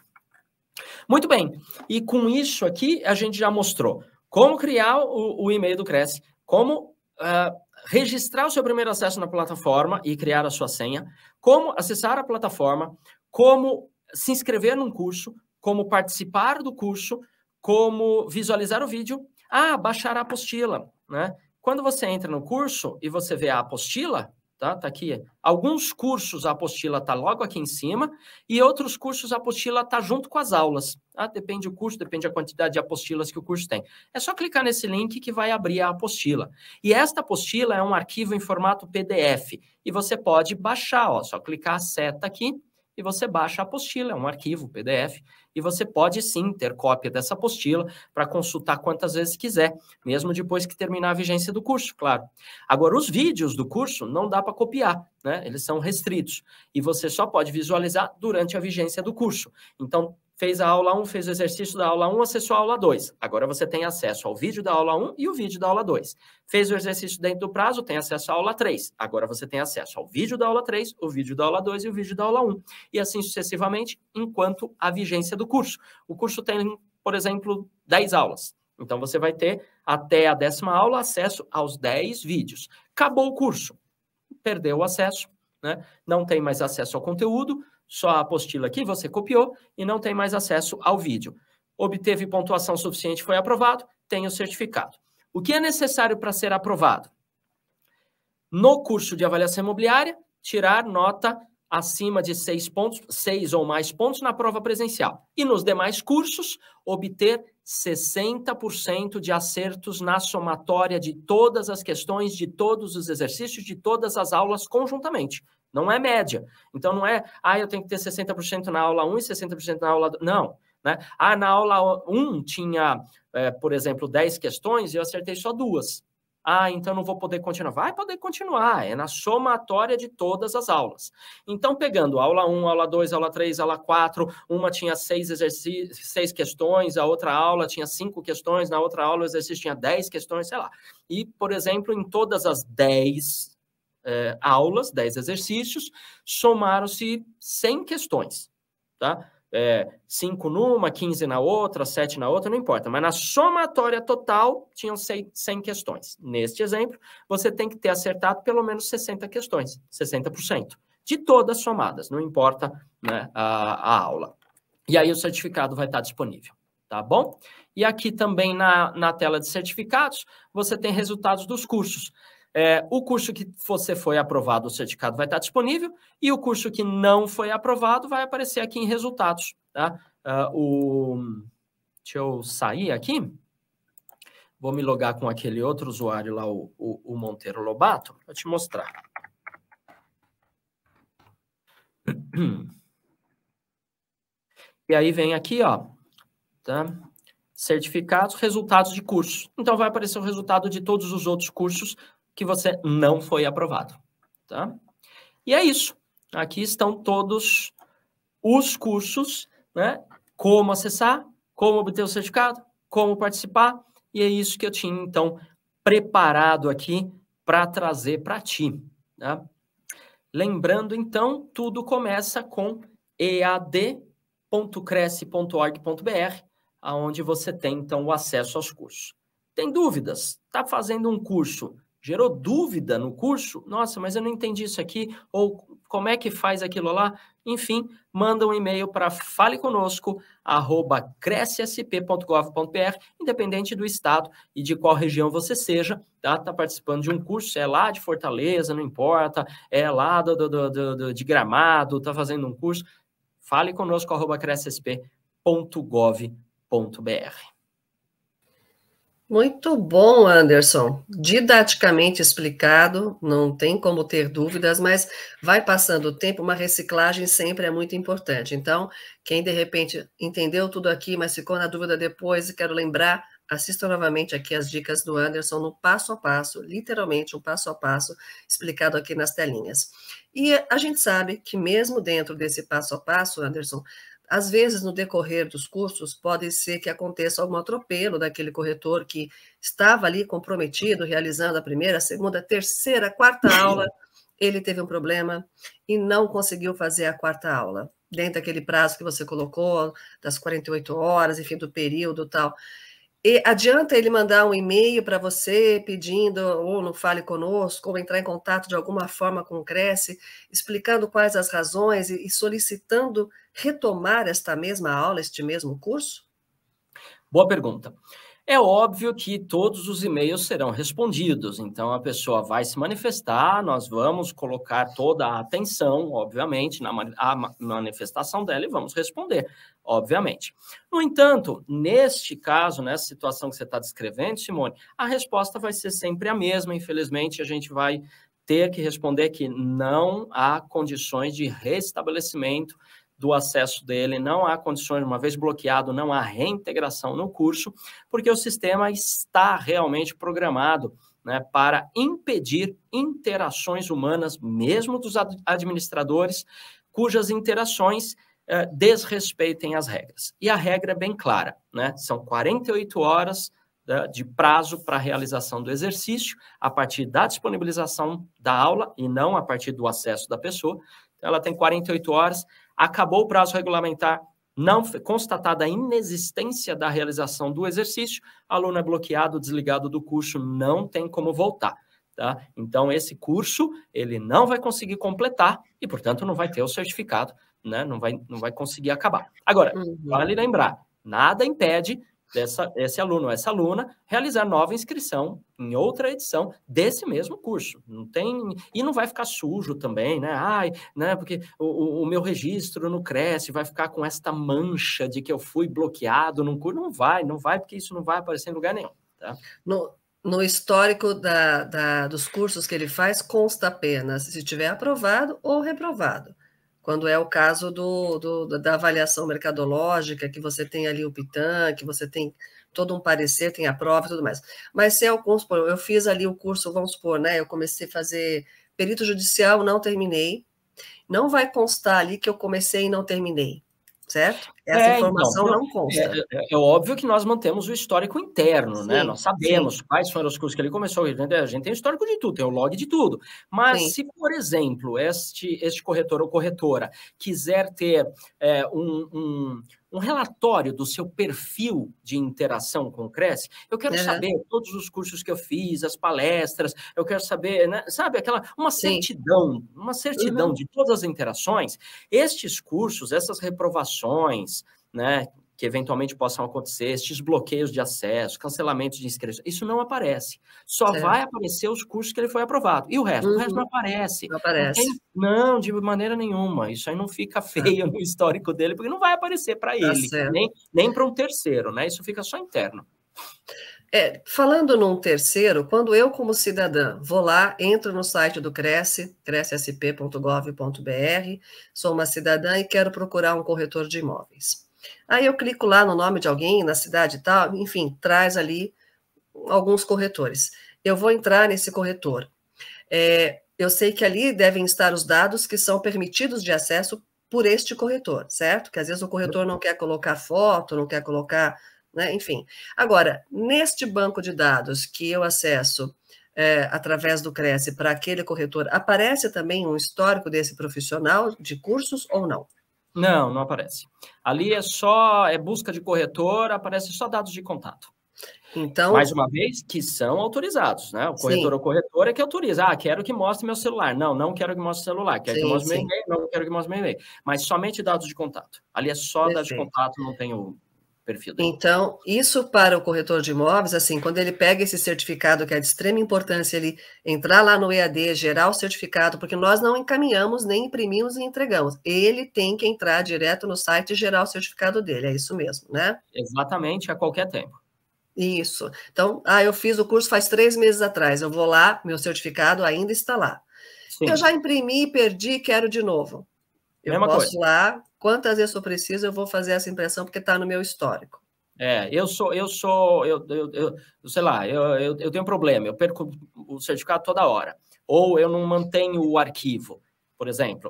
Muito bem, e com isso aqui a gente já mostrou como criar o, o e-mail do Cresce, como uh, registrar o seu primeiro acesso na plataforma e criar a sua senha, como acessar a plataforma, como se inscrever num curso, como participar do curso, como visualizar o vídeo, ah, baixar a apostila, né? Quando você entra no curso e você vê a apostila, tá? Tá aqui. Alguns cursos a apostila tá logo aqui em cima e outros cursos a apostila tá junto com as aulas. Tá? Depende do curso, depende da quantidade de apostilas que o curso tem. É só clicar nesse link que vai abrir a apostila. E esta apostila é um arquivo em formato PDF e você pode baixar, ó, só clicar a seta aqui e você baixa a apostila, é um arquivo PDF, e você pode sim ter cópia dessa apostila para consultar quantas vezes quiser, mesmo depois que terminar a vigência do curso, claro. Agora, os vídeos do curso não dá para copiar, né? Eles são restritos e você só pode visualizar durante a vigência do curso. Então, fez a aula 1, fez o exercício da aula 1, acessou a aula 2. Agora você tem acesso ao vídeo da aula 1 e o vídeo da aula 2. Fez o exercício dentro do prazo, tem acesso à aula 3. Agora você tem acesso ao vídeo da aula 3, o vídeo da aula 2 e o vídeo da aula 1. E assim sucessivamente, enquanto a vigência do curso. O curso tem, por exemplo, 10 aulas. Então você vai ter, até a décima aula, acesso aos 10 vídeos. Acabou o curso. Perdeu o acesso, né? não tem mais acesso ao conteúdo, só a apostila aqui você copiou e não tem mais acesso ao vídeo. Obteve pontuação suficiente, foi aprovado, tem o certificado. O que é necessário para ser aprovado? No curso de avaliação imobiliária, tirar nota acima de seis pontos, seis ou mais pontos na prova presencial. E nos demais cursos, obter 60% de acertos na somatória de todas as questões, de todos os exercícios, de todas as aulas conjuntamente. Não é média. Então não é, ah, eu tenho que ter 60% na aula 1 e 60% na aula 2. Não. Né? Ah, na aula 1 tinha, é, por exemplo, 10 questões e eu acertei só duas. Ah, então não vou poder continuar. Vai poder continuar, é na somatória de todas as aulas. Então, pegando aula 1, aula 2, aula 3, aula 4, uma tinha seis, seis questões, a outra aula tinha cinco questões, na outra aula o exercício tinha 10 questões, sei lá. E, por exemplo, em todas as 10 eh, aulas, 10 exercícios, somaram-se 100 questões, tá? 5 eh, numa, 15 na outra, 7 na outra, não importa. Mas na somatória total, tinham 100 questões. Neste exemplo, você tem que ter acertado pelo menos 60 questões, 60%, de todas somadas, não importa né, a, a aula. E aí o certificado vai estar disponível, tá bom? E aqui também na, na tela de certificados, você tem resultados dos cursos. É, o curso que você foi aprovado, o certificado vai estar disponível, e o curso que não foi aprovado vai aparecer aqui em resultados. Tá? Uh, o... Deixa eu sair aqui. Vou me logar com aquele outro usuário lá, o, o, o Monteiro Lobato, para te mostrar. E aí vem aqui, ó, tá? certificados, resultados de curso Então, vai aparecer o resultado de todos os outros cursos que você não foi aprovado. Tá? E é isso. Aqui estão todos os cursos, né? Como acessar, como obter o certificado, como participar, e é isso que eu tinha então preparado aqui para trazer para ti. Tá? Lembrando então, tudo começa com ead.cresce.org.br, aonde você tem então o acesso aos cursos. Tem dúvidas? Está fazendo um curso? gerou dúvida no curso, nossa, mas eu não entendi isso aqui, ou como é que faz aquilo lá? Enfim, manda um e-mail para faleconosco@crescsp.gov.br, independente do estado e de qual região você seja, tá? Tá participando de um curso, é lá de Fortaleza, não importa, é lá do, do, do, do de Gramado, tá fazendo um curso, fale conosco@crescsp.gov.br. Muito bom, Anderson. Didaticamente explicado, não tem como ter dúvidas, mas vai passando o tempo, uma reciclagem sempre é muito importante. Então, quem de repente entendeu tudo aqui, mas ficou na dúvida depois e quero lembrar, assista novamente aqui as dicas do Anderson no passo a passo, literalmente um passo a passo explicado aqui nas telinhas. E a gente sabe que mesmo dentro desse passo a passo, Anderson, às vezes, no decorrer dos cursos, pode ser que aconteça algum atropelo daquele corretor que estava ali comprometido, realizando a primeira, a segunda, a terceira, a quarta aula, ele teve um problema e não conseguiu fazer a quarta aula, dentro daquele prazo que você colocou, das 48 horas, enfim, do período tal. E adianta ele mandar um e-mail para você pedindo ou não fale conosco, ou entrar em contato de alguma forma com o Cresce, explicando quais as razões e, solicitando retomar esta mesma aula, este mesmo curso? Boa pergunta. É óbvio que todos os e-mails serão respondidos, então a pessoa vai se manifestar, nós vamos colocar toda a atenção, obviamente, na, manifestação dela e vamos responder obviamente. No entanto, neste caso, nessa situação que você está descrevendo, Simone, a resposta vai ser sempre a mesma. Infelizmente, a gente vai ter que responder que não há condições de restabelecimento do acesso dele, não há condições, uma vez bloqueado, não há reintegração no curso, porque o sistema está realmente programado né, para impedir interações humanas, mesmo dos administradores, cujas interações eh, desrespeitem as regras. E a regra é bem clara, né? São 48 horas né, de prazo para a realização do exercício a partir da disponibilização da aula e não a partir do acesso da pessoa. Então, ela tem 48 horas. Acabou o prazo regulamentar, não constatada a inexistência da realização do exercício, aluno é bloqueado, desligado do curso, não tem como voltar. Tá? Então, esse curso ele não vai conseguir completar e, portanto, não vai ter o certificado né? Não vai, não vai conseguir acabar. Agora, uhum. vale lembrar, nada impede dessa, esse aluno ou essa aluna realizar nova inscrição em outra edição desse mesmo curso. Não tem e não vai ficar sujo também, né? Ai, né? Porque o, o meu registro no Cresce vai ficar com esta mancha de que eu fui bloqueado num curso. Não vai, não vai, porque isso não vai aparecer em lugar nenhum. Tá? No, no histórico da, da, dos cursos que ele faz, consta apenas se tiver aprovado ou reprovado quando é o caso do, do, da avaliação mercadológica, que você tem ali o PITAM, que você tem todo um parecer, tem a prova e tudo mais. Mas se é o, supor, eu fiz ali o curso, vamos supor, né? Eu comecei a fazer perito judicial, não terminei. Não vai constar ali que eu comecei e não terminei certo? Essa é, informação então, não consta. É, é, é, óbvio que nós mantemos o histórico interno, né? sim, né? Nós sabemos sim. quais foram os cursos que ele começou, né? a gente tem o histórico de tudo, tem o log de tudo. Mas sim. se, por exemplo, este, este corretor ou corretora quiser ter é, um, um um relatório do seu perfil de interação com o Cresce, eu quero uhum. saber todos os cursos que eu fiz, as palestras, eu quero saber, né, sabe, aquela uma certidão, Sim. uma certidão uhum. de todas as interações. Estes cursos, essas reprovações, né, que eventualmente possam acontecer, estes bloqueios de acesso, cancelamentos de inscrição, isso não aparece. Só vai aparecer os cursos que ele foi aprovado. E o resto? Uhum. O resto não uhum. aparece. Não aparece. Não, de maneira nenhuma. Isso aí não fica é. feio no histórico dele, porque não vai aparecer para tá ele, nem, nem para um terceiro, né? Isso fica só interno. É, falando num terceiro, quando eu, como cidadã, vou lá, entro no site do Cresce, crescsp.gov.br, sou uma cidadã e quero procurar um corretor de imóveis. Aí eu clico lá no nome de alguém, na cidade e tal, enfim, traz ali alguns corretores. Eu vou entrar nesse corretor. É, eu sei que ali devem estar os dados que são permitidos de acesso por este corretor, certo? Que às vezes o corretor não quer colocar foto, não quer colocar, né? enfim. Agora, neste banco de dados que eu acesso é, através do Cresce para aquele corretor, aparece também um histórico desse profissional de cursos ou não? Não, não aparece. Ali é só é busca de corretor, aparece só dados de contato. Então, mais uma vez, que são autorizados, né? O corretor sim. ou corretora é que autoriza. Ah, quero que mostre meu celular. Não, não quero que mostre o celular. Quero sim, que mostre sim. meu e-mail. Não quero que mostre meu e-mail. Mas somente dados de contato. Ali é só dados de contato, não tenho perfil dele. Então, isso para o corretor de imóveis, assim, quando ele pega esse certificado, que é de extrema importância, ele entrar lá no EAD, gerar o certificado, porque nós não encaminhamos, nem imprimimos e entregamos. Ele tem que entrar direto no site e gerar o certificado dele, é isso mesmo, né? Exatamente, a qualquer tempo. Isso. Então, ah, eu fiz o curso faz três meses atrás, eu vou lá, meu certificado ainda está lá. Sim. Eu já imprimi, perdi, quero de novo. Eu Mesma posso coisa. lá Quantas vezes eu preciso, eu vou fazer essa impressão porque está no meu histórico. É, eu sou, eu sou, eu, eu, eu sei lá, eu, eu, eu, tenho um problema, eu perco o certificado toda hora. Ou eu não mantenho o arquivo, por exemplo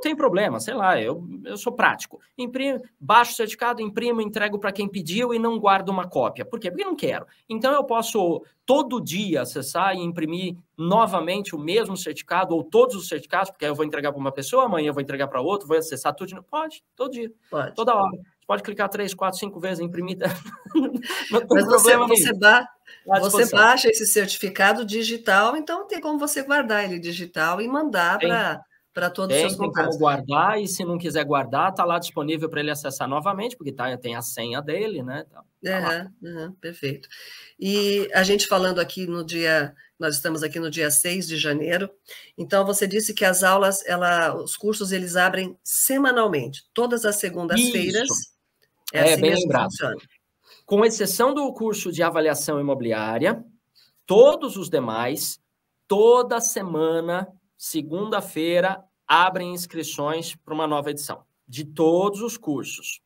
não tem problema, sei lá, eu, eu sou prático. Imprimo, baixo o certificado, imprimo, entrego para quem pediu e não guardo uma cópia. Por quê? Porque não quero. Então eu posso todo dia acessar e imprimir novamente o mesmo certificado ou todos os certificados, porque aí eu vou entregar para uma pessoa, amanhã eu vou entregar para outro, vou acessar tudo. Pode, todo dia. Pode. Toda hora. Você pode clicar três, quatro, cinco vezes, imprimir. não tem Mas problema você, você dá, você baixa esse certificado digital, então tem como você guardar ele digital e mandar para para todos tem, os seus contatos. Tem como guardar e se não quiser guardar, tá lá disponível para ele acessar novamente, porque tá, tem a senha dele, né? É, tá uhum, uhum, perfeito. E a gente falando aqui no dia, nós estamos aqui no dia 6 de janeiro, então você disse que as aulas, ela, os cursos, eles abrem semanalmente, todas as segundas-feiras. É, assim é bem lembrado. Com exceção do curso de avaliação imobiliária, todos os demais, toda semana segunda-feira, abrem inscrições para uma nova edição de todos os cursos.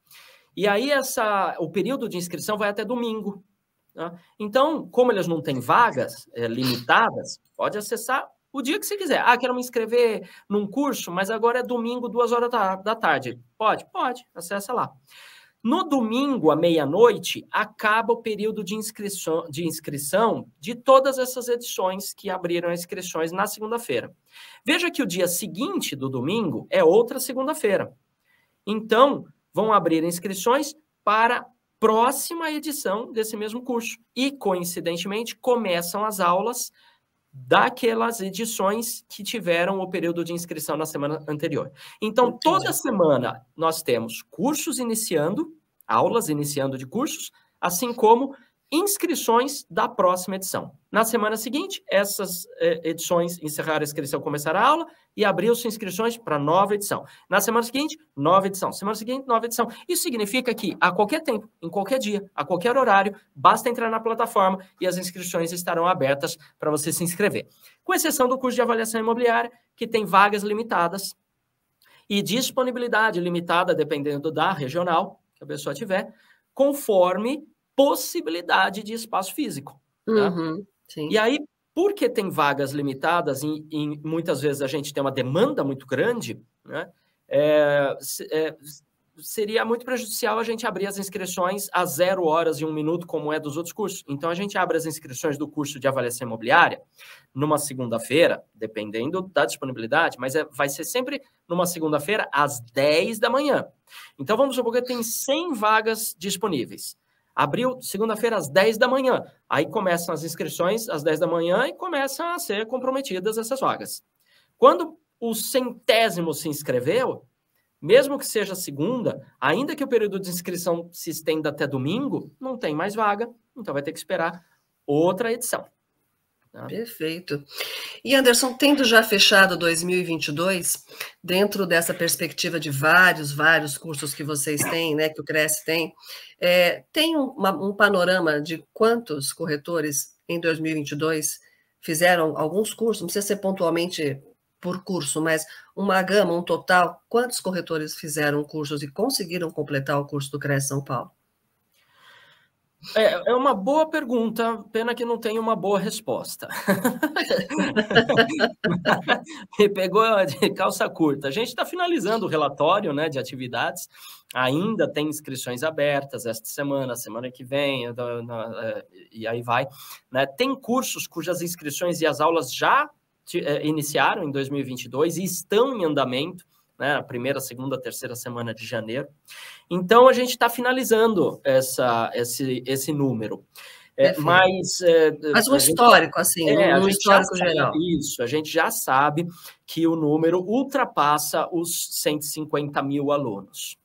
E aí essa, o período de inscrição vai até domingo. Né? Então, como eles não têm vagas é, limitadas, pode acessar o dia que você quiser. Ah, quero me inscrever num curso, mas agora é domingo, duas horas da, da tarde. Pode? Pode, acessa lá. No domingo, à meia-noite, acaba o período de inscrição, de inscrição de todas essas edições que abriram as inscrições na segunda-feira. Veja que o dia seguinte do domingo é outra segunda-feira. Então, vão abrir inscrições para a próxima edição desse mesmo curso. E, coincidentemente, começam as aulas daquelas edições que tiveram o período de inscrição na semana anterior. Então, Entendi. toda semana nós temos cursos iniciando, aulas iniciando de cursos, assim como inscrições da próxima edição. Na semana seguinte, essas eh, edições encerrar a inscrição, começar a aula, e abriu-se inscrições para nova edição. Na semana seguinte, nova edição. Semana seguinte, nova edição. Isso significa que a qualquer tempo, em qualquer dia, a qualquer horário, basta entrar na plataforma e as inscrições estarão abertas para você se inscrever. Com exceção do curso de avaliação imobiliária, que tem vagas limitadas e disponibilidade limitada, dependendo da regional que a pessoa tiver, conforme possibilidade de espaço físico. Né? Uhum, tá? E aí, porque tem vagas limitadas e, e muitas vezes a gente tem uma demanda muito grande, né? É, é, seria muito prejudicial a gente abrir as inscrições a zero horas e um minuto, como é dos outros cursos. Então, a gente abre as inscrições do curso de avaliação imobiliária numa segunda-feira, dependendo da disponibilidade, mas é, vai ser sempre numa segunda-feira às 10 da manhã. Então, vamos supor que tem 100 vagas disponíveis. Abriu segunda-feira às 10 da manhã. Aí começam as inscrições às 10 da manhã e começam a ser comprometidas essas vagas. Quando o centésimo se inscreveu, mesmo que seja segunda, ainda que o período de inscrição se estenda até domingo, não tem mais vaga, então vai ter que esperar outra edição. Tá, perfeito. E Anderson, tendo já fechado 2022, dentro dessa perspectiva de vários, vários cursos que vocês têm, né, que o Cresce tem, é, tem uma, um panorama de quantos corretores em 2022 fizeram alguns cursos, não precisa ser pontualmente por curso, mas uma gama, um total, quantos corretores fizeram cursos e conseguiram completar o curso do Cresce São Paulo? É, é uma boa pergunta, pena que não tem uma boa resposta. Me pegou de calça curta. A gente está finalizando o relatório né, de atividades, ainda tem inscrições abertas esta semana, semana que vem, eh, eh, e aí vai. Né? Tem cursos cujas inscrições e as aulas já eh, iniciaram em 2022 e estão em andamento né, a primeira, segunda, terceira semana de janeiro. Então, a gente está finalizando essa, esse, esse número. É, mas, é, mas um histórico, gente, assim, é, um histórico geral. Isso, a gente já sabe que o número ultrapassa os 150 mil alunos.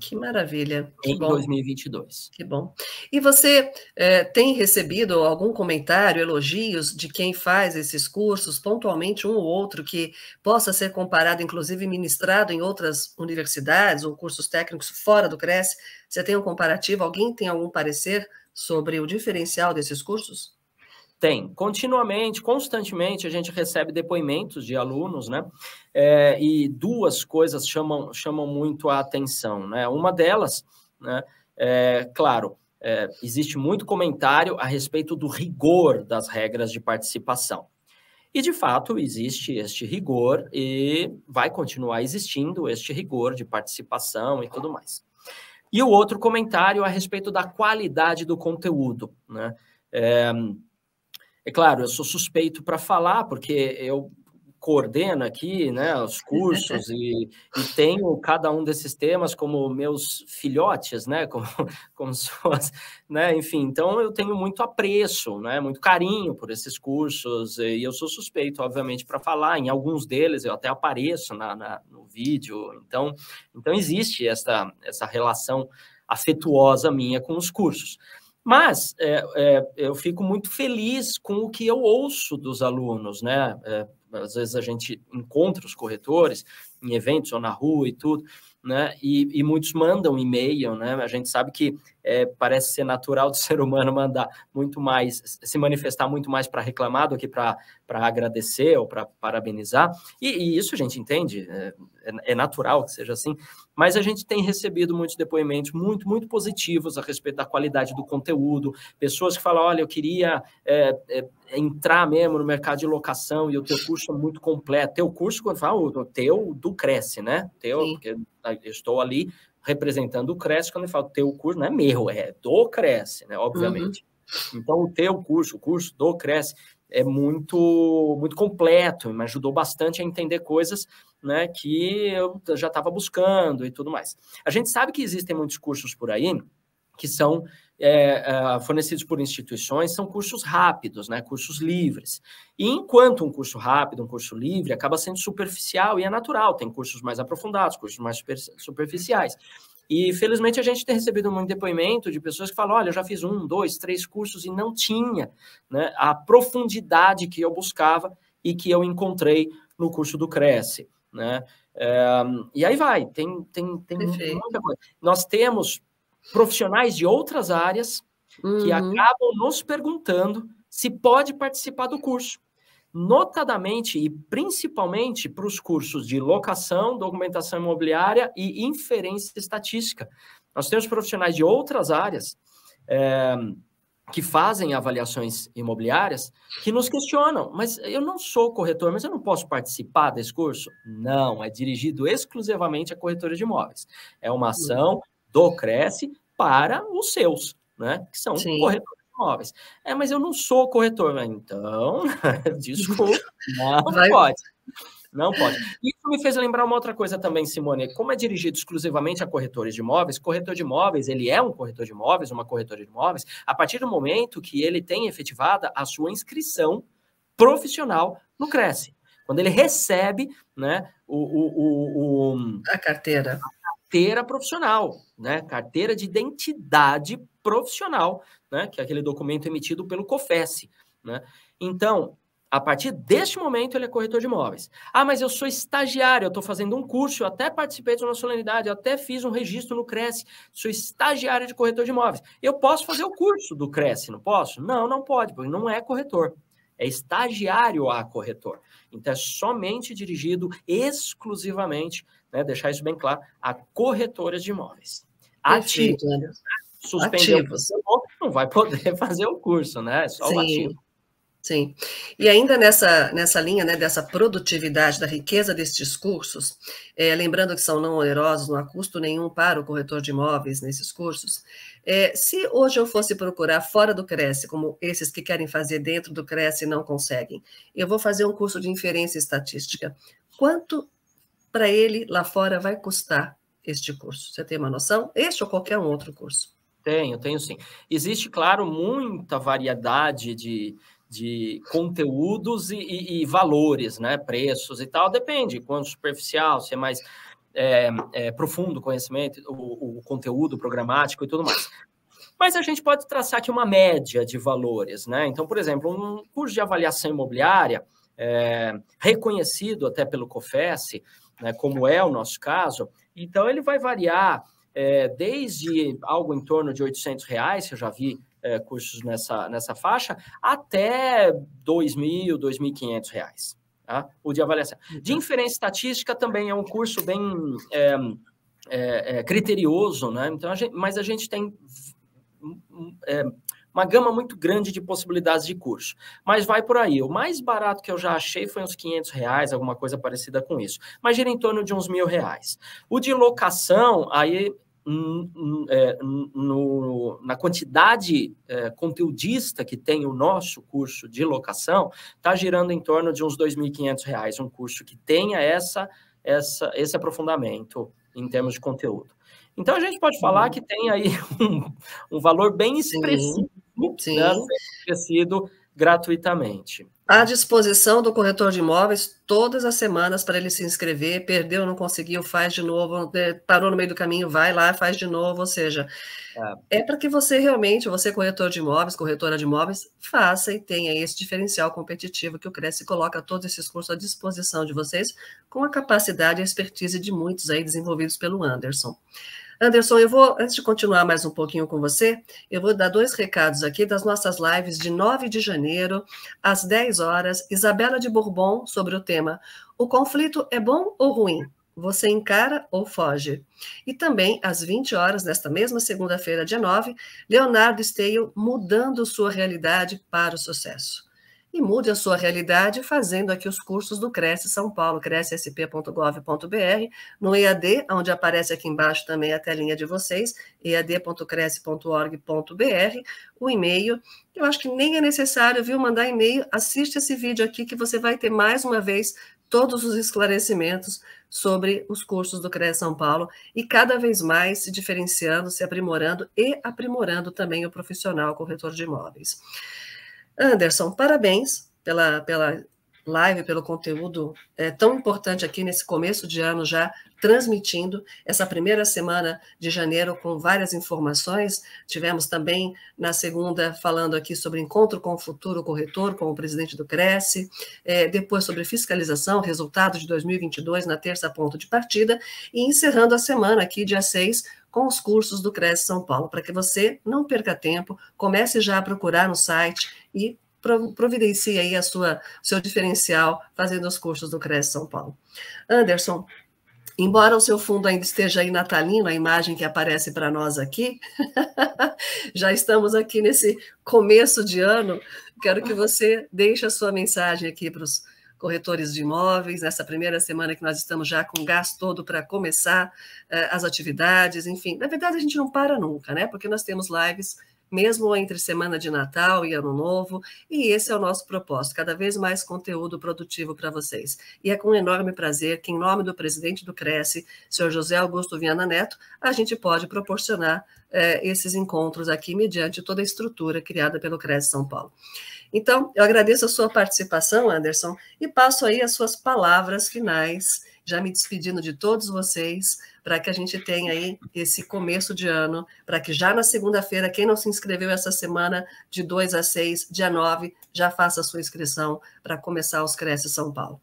Que maravilha. Em que 2022. Que bom. E você é, tem recebido algum comentário, elogios de quem faz esses cursos, pontualmente um ou outro, que possa ser comparado, inclusive ministrado em outras universidades ou cursos técnicos fora do CRES? Você tem um comparativo? Alguém tem algum parecer sobre o diferencial desses cursos? Tem. Continuamente, constantemente, a gente recebe depoimentos de alunos, né? É, e duas coisas chamam, chamam muito a atenção, né? Uma delas, né? É, claro, é, existe muito comentário a respeito do rigor das regras de participação. E, de fato, existe este rigor e vai continuar existindo este rigor de participação e tudo mais. E o outro comentário a respeito da qualidade do conteúdo, né? É, é claro, eu sou suspeito para falar, porque eu coordeno aqui né, os cursos e, e, tenho cada um desses temas como meus filhotes, né, como, como suas, né, enfim, então eu tenho muito apreço, né, muito carinho por esses cursos e eu sou suspeito, obviamente, para falar, em alguns deles eu até apareço na, na, no vídeo, então, então existe essa, essa relação afetuosa minha com os cursos. Mas é, é, eu fico muito feliz com o que eu ouço dos alunos, né? É, às vezes a gente encontra os corretores em eventos ou na rua e tudo, né? E, e muitos mandam e-mail, né? A gente sabe que é, parece ser natural do ser humano mandar muito mais, se manifestar muito mais para reclamar do que para agradecer ou para parabenizar. E, e, isso a gente entende, é, é, é natural que seja assim, mas a gente tem recebido muitos depoimentos muito, muito positivos a respeito da qualidade do conteúdo, pessoas que falam, olha, eu queria é, é, entrar mesmo no mercado de locação e o teu curso é muito completo. Teu curso, quando fala, o teu do Cresce, né? Teu, porque eu estou ali representando o Cresce, quando ele fala teu curso, não é meu, é do Cresce, né? Obviamente. Uhum. Então, o teu curso, o curso do Cresce, é muito muito completo, me ajudou bastante a entender coisas né, que eu já estava buscando e tudo mais. A gente sabe que existem muitos cursos por aí que são é, é, fornecidos por instituições são cursos rápidos, né, cursos livres. E enquanto um curso rápido, um curso livre, acaba sendo superficial e é natural, tem cursos mais aprofundados, cursos mais super, superficiais. E felizmente a gente tem recebido muito depoimento de pessoas que falam: olha, eu já fiz um, dois, três cursos e não tinha né, a profundidade que eu buscava e que eu encontrei no curso do Cresce. Né? É, e aí vai, tem, tem, tem muita coisa. Nós temos profissionais de outras áreas uhum. que acabam nos perguntando se pode participar do curso. Notadamente e principalmente para os cursos de locação, documentação imobiliária e inferência estatística. Nós temos profissionais de outras áreas é, que fazem avaliações imobiliárias que nos questionam, mas eu não sou corretor, mas eu não posso participar desse curso? Não, é dirigido exclusivamente a corretora de imóveis. É uma ação do Cresce para os seus, né? Que são Sim. corretores de imóveis. É, mas eu não sou corretor. Né, então, desculpa, não pode. Não pode. Isso me fez lembrar uma outra coisa também, Simone. Como é dirigido exclusivamente a corretores de imóveis, corretor de imóveis, ele é um corretor de imóveis, uma corretora de imóveis, a partir do momento que ele tem efetivada a sua inscrição profissional no Cresce. Quando ele recebe né, o, o, o, o a carteira carteira profissional, né? Carteira de identidade profissional, né? Que é aquele documento emitido pelo COFES, né? Então, a partir deste momento, ele é corretor de imóveis. Ah, mas eu sou estagiário, eu estou fazendo um curso, eu até participei de uma solenidade, eu até fiz um registro no Cresce, sou estagiário de corretor de imóveis. Eu posso fazer o curso do Cresce, não posso? Não, não pode, porque não é corretor. É estagiário a corretor. Então, é somente dirigido exclusivamente né, deixar isso bem claro, a corretoras de imóveis. ativo ativos. ativos. não vai poder fazer o curso, né? É só Sim. o ativo. Sim. E ainda nessa, nessa linha né, dessa produtividade, da riqueza destes cursos, é, lembrando que são não onerosos, não há custo nenhum para o corretor de imóveis nesses cursos, é, se hoje eu fosse procurar fora do Cresce, como esses que querem fazer dentro do Cresce e não conseguem, eu vou fazer um curso de inferência estatística. Quanto para ele lá fora vai custar este curso? Você tem uma noção? Este ou qualquer um outro curso? Tenho, tenho sim. Existe, claro, muita variedade de, de conteúdos e, e, e valores, né? Preços e tal, depende quanto superficial, se é mais é, é, profundo conhecimento, o, o conteúdo programático e tudo mais. Mas a gente pode traçar aqui uma média de valores, né? Então, por exemplo, um curso de avaliação imobiliária, é, reconhecido até pelo COFES, né, como é o nosso caso, então ele vai variar é, desde algo em torno de 800 reais, que eu já vi é, cursos nessa, nessa faixa, até 2.000, 2.500 reais, tá? o de avaliação. De uhum. inferência estatística também é um curso bem é, é, é criterioso, né? então, a gente, mas a gente tem é, uma gama muito grande de possibilidades de curso. Mas vai por aí. O mais barato que eu já achei foi uns 500 reais, alguma coisa parecida com isso. Mas gira em torno de uns mil reais. O de locação, aí é, no, na quantidade é, conteudista que tem o nosso curso de locação, está girando em torno de uns R$ 2.500, um curso que tenha essa, essa, esse aprofundamento em termos de conteúdo. Então, a gente pode falar uhum. que tem aí um, um valor bem expressivo Sim. Né, oferecido gratuitamente. À disposição do corretor de imóveis todas as semanas para ele se inscrever. Perdeu, não conseguiu, faz de novo. É, parou no meio do caminho, vai lá, faz de novo. Ou seja, é, é para que você realmente, você corretor de imóveis, corretora de imóveis, faça e tenha esse diferencial competitivo que o Cresce coloca todos esses cursos à disposição de vocês, com a capacidade e expertise de muitos aí desenvolvidos pelo Anderson. Anderson, eu vou, antes de continuar mais um pouquinho com você, eu vou dar dois recados aqui das nossas lives de 9 de janeiro, às 10 horas, Isabela de Bourbon, sobre o tema O conflito é bom ou ruim? Você encara ou foge? E também, às 20 horas, nesta mesma segunda-feira, dia 9, Leonardo Steio mudando sua realidade para o sucesso e mude a sua realidade fazendo aqui os cursos do Cresce São Paulo, crescsp.gov.br, no EAD, onde aparece aqui embaixo também a telinha de vocês, ead.cresce.org.br, o e-mail. Eu acho que nem é necessário, viu, mandar e-mail. Assiste esse vídeo aqui que você vai ter mais uma vez todos os esclarecimentos sobre os cursos do CREA São Paulo e cada vez mais se diferenciando, se aprimorando e aprimorando também o profissional corretor de imóveis. Anderson, parabéns pela, pela live, pelo conteúdo é, tão importante aqui nesse começo de ano já, transmitindo essa primeira semana de janeiro com várias informações. Tivemos também na segunda falando aqui sobre encontro com o futuro corretor, com o presidente do Cresce, é, depois sobre fiscalização, resultado de 2022 na terça ponto de partida, e encerrando a semana aqui, dia 6, com os cursos do Cresce São Paulo, para que você não perca tempo, comece já a procurar no site e providencie aí a sua seu diferencial fazendo os cursos do CRES São Paulo. Anderson, Embora o seu fundo ainda esteja aí natalino, a imagem que aparece para nós aqui, já estamos aqui nesse começo de ano. Quero que você deixe a sua mensagem aqui para os corretores de imóveis, nessa primeira semana que nós estamos já com o gás todo para começar eh, as atividades, enfim. Na verdade, a gente não para nunca, né? Porque nós temos lives mesmo entre semana de Natal e Ano Novo. E esse é o nosso propósito: cada vez mais conteúdo produtivo para vocês. E é com enorme prazer que, em nome do presidente do Cresce, senhor José Augusto Viana Neto, a gente pode proporcionar é, esses encontros aqui, mediante toda a estrutura criada pelo CRES São Paulo. Então, eu agradeço a sua participação, Anderson, e passo aí as suas palavras finais, já me despedindo de todos vocês, para que a gente tenha aí esse começo de ano, para que já na segunda-feira, quem não se inscreveu essa semana, de 2 a 6, dia 9, já faça a sua inscrição para começar os Cresce São Paulo.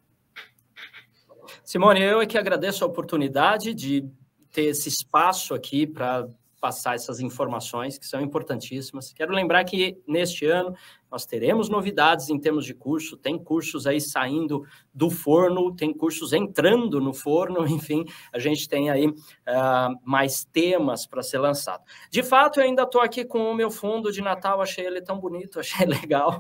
Simone, eu é que agradeço a oportunidade de ter esse espaço aqui para passar essas informações que são importantíssimas. Quero lembrar que neste ano nós teremos novidades em termos de curso, tem cursos aí saindo do forno, tem cursos entrando no forno, enfim, a gente tem aí uh, mais temas para ser lançado. De fato, eu ainda estou aqui com o meu fundo de Natal, achei ele tão bonito, achei legal,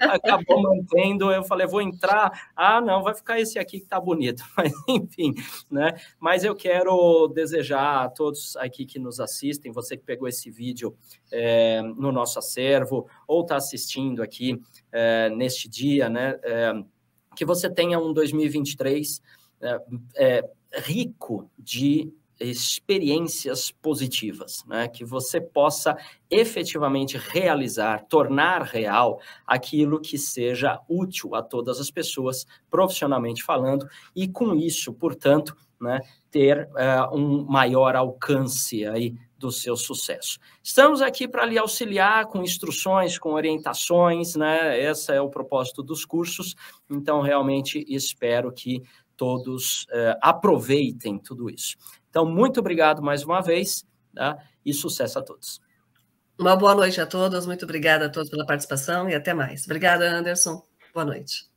acabou mantendo, eu falei, vou entrar, ah, não, vai ficar esse aqui que está bonito, mas enfim, né? Mas eu quero desejar a todos aqui que nos assistem, você que pegou esse vídeo é, no nosso acervo, ou está assistindo aqui é, neste dia, né? É, que você tenha um 2023 é, é, rico de experiências positivas, né? que você possa efetivamente realizar, tornar real aquilo que seja útil a todas as pessoas, profissionalmente falando, e com isso, portanto, né, ter é, um maior alcance aí do seu sucesso. Estamos aqui para lhe auxiliar com instruções, com orientações, né? Esse é o propósito dos cursos, então realmente espero que todos eh, aproveitem tudo isso. Então, muito obrigado mais uma vez tá? e sucesso a todos. Uma boa noite a todos, muito obrigada a todos pela participação e até mais. Obrigada, Anderson. Boa noite.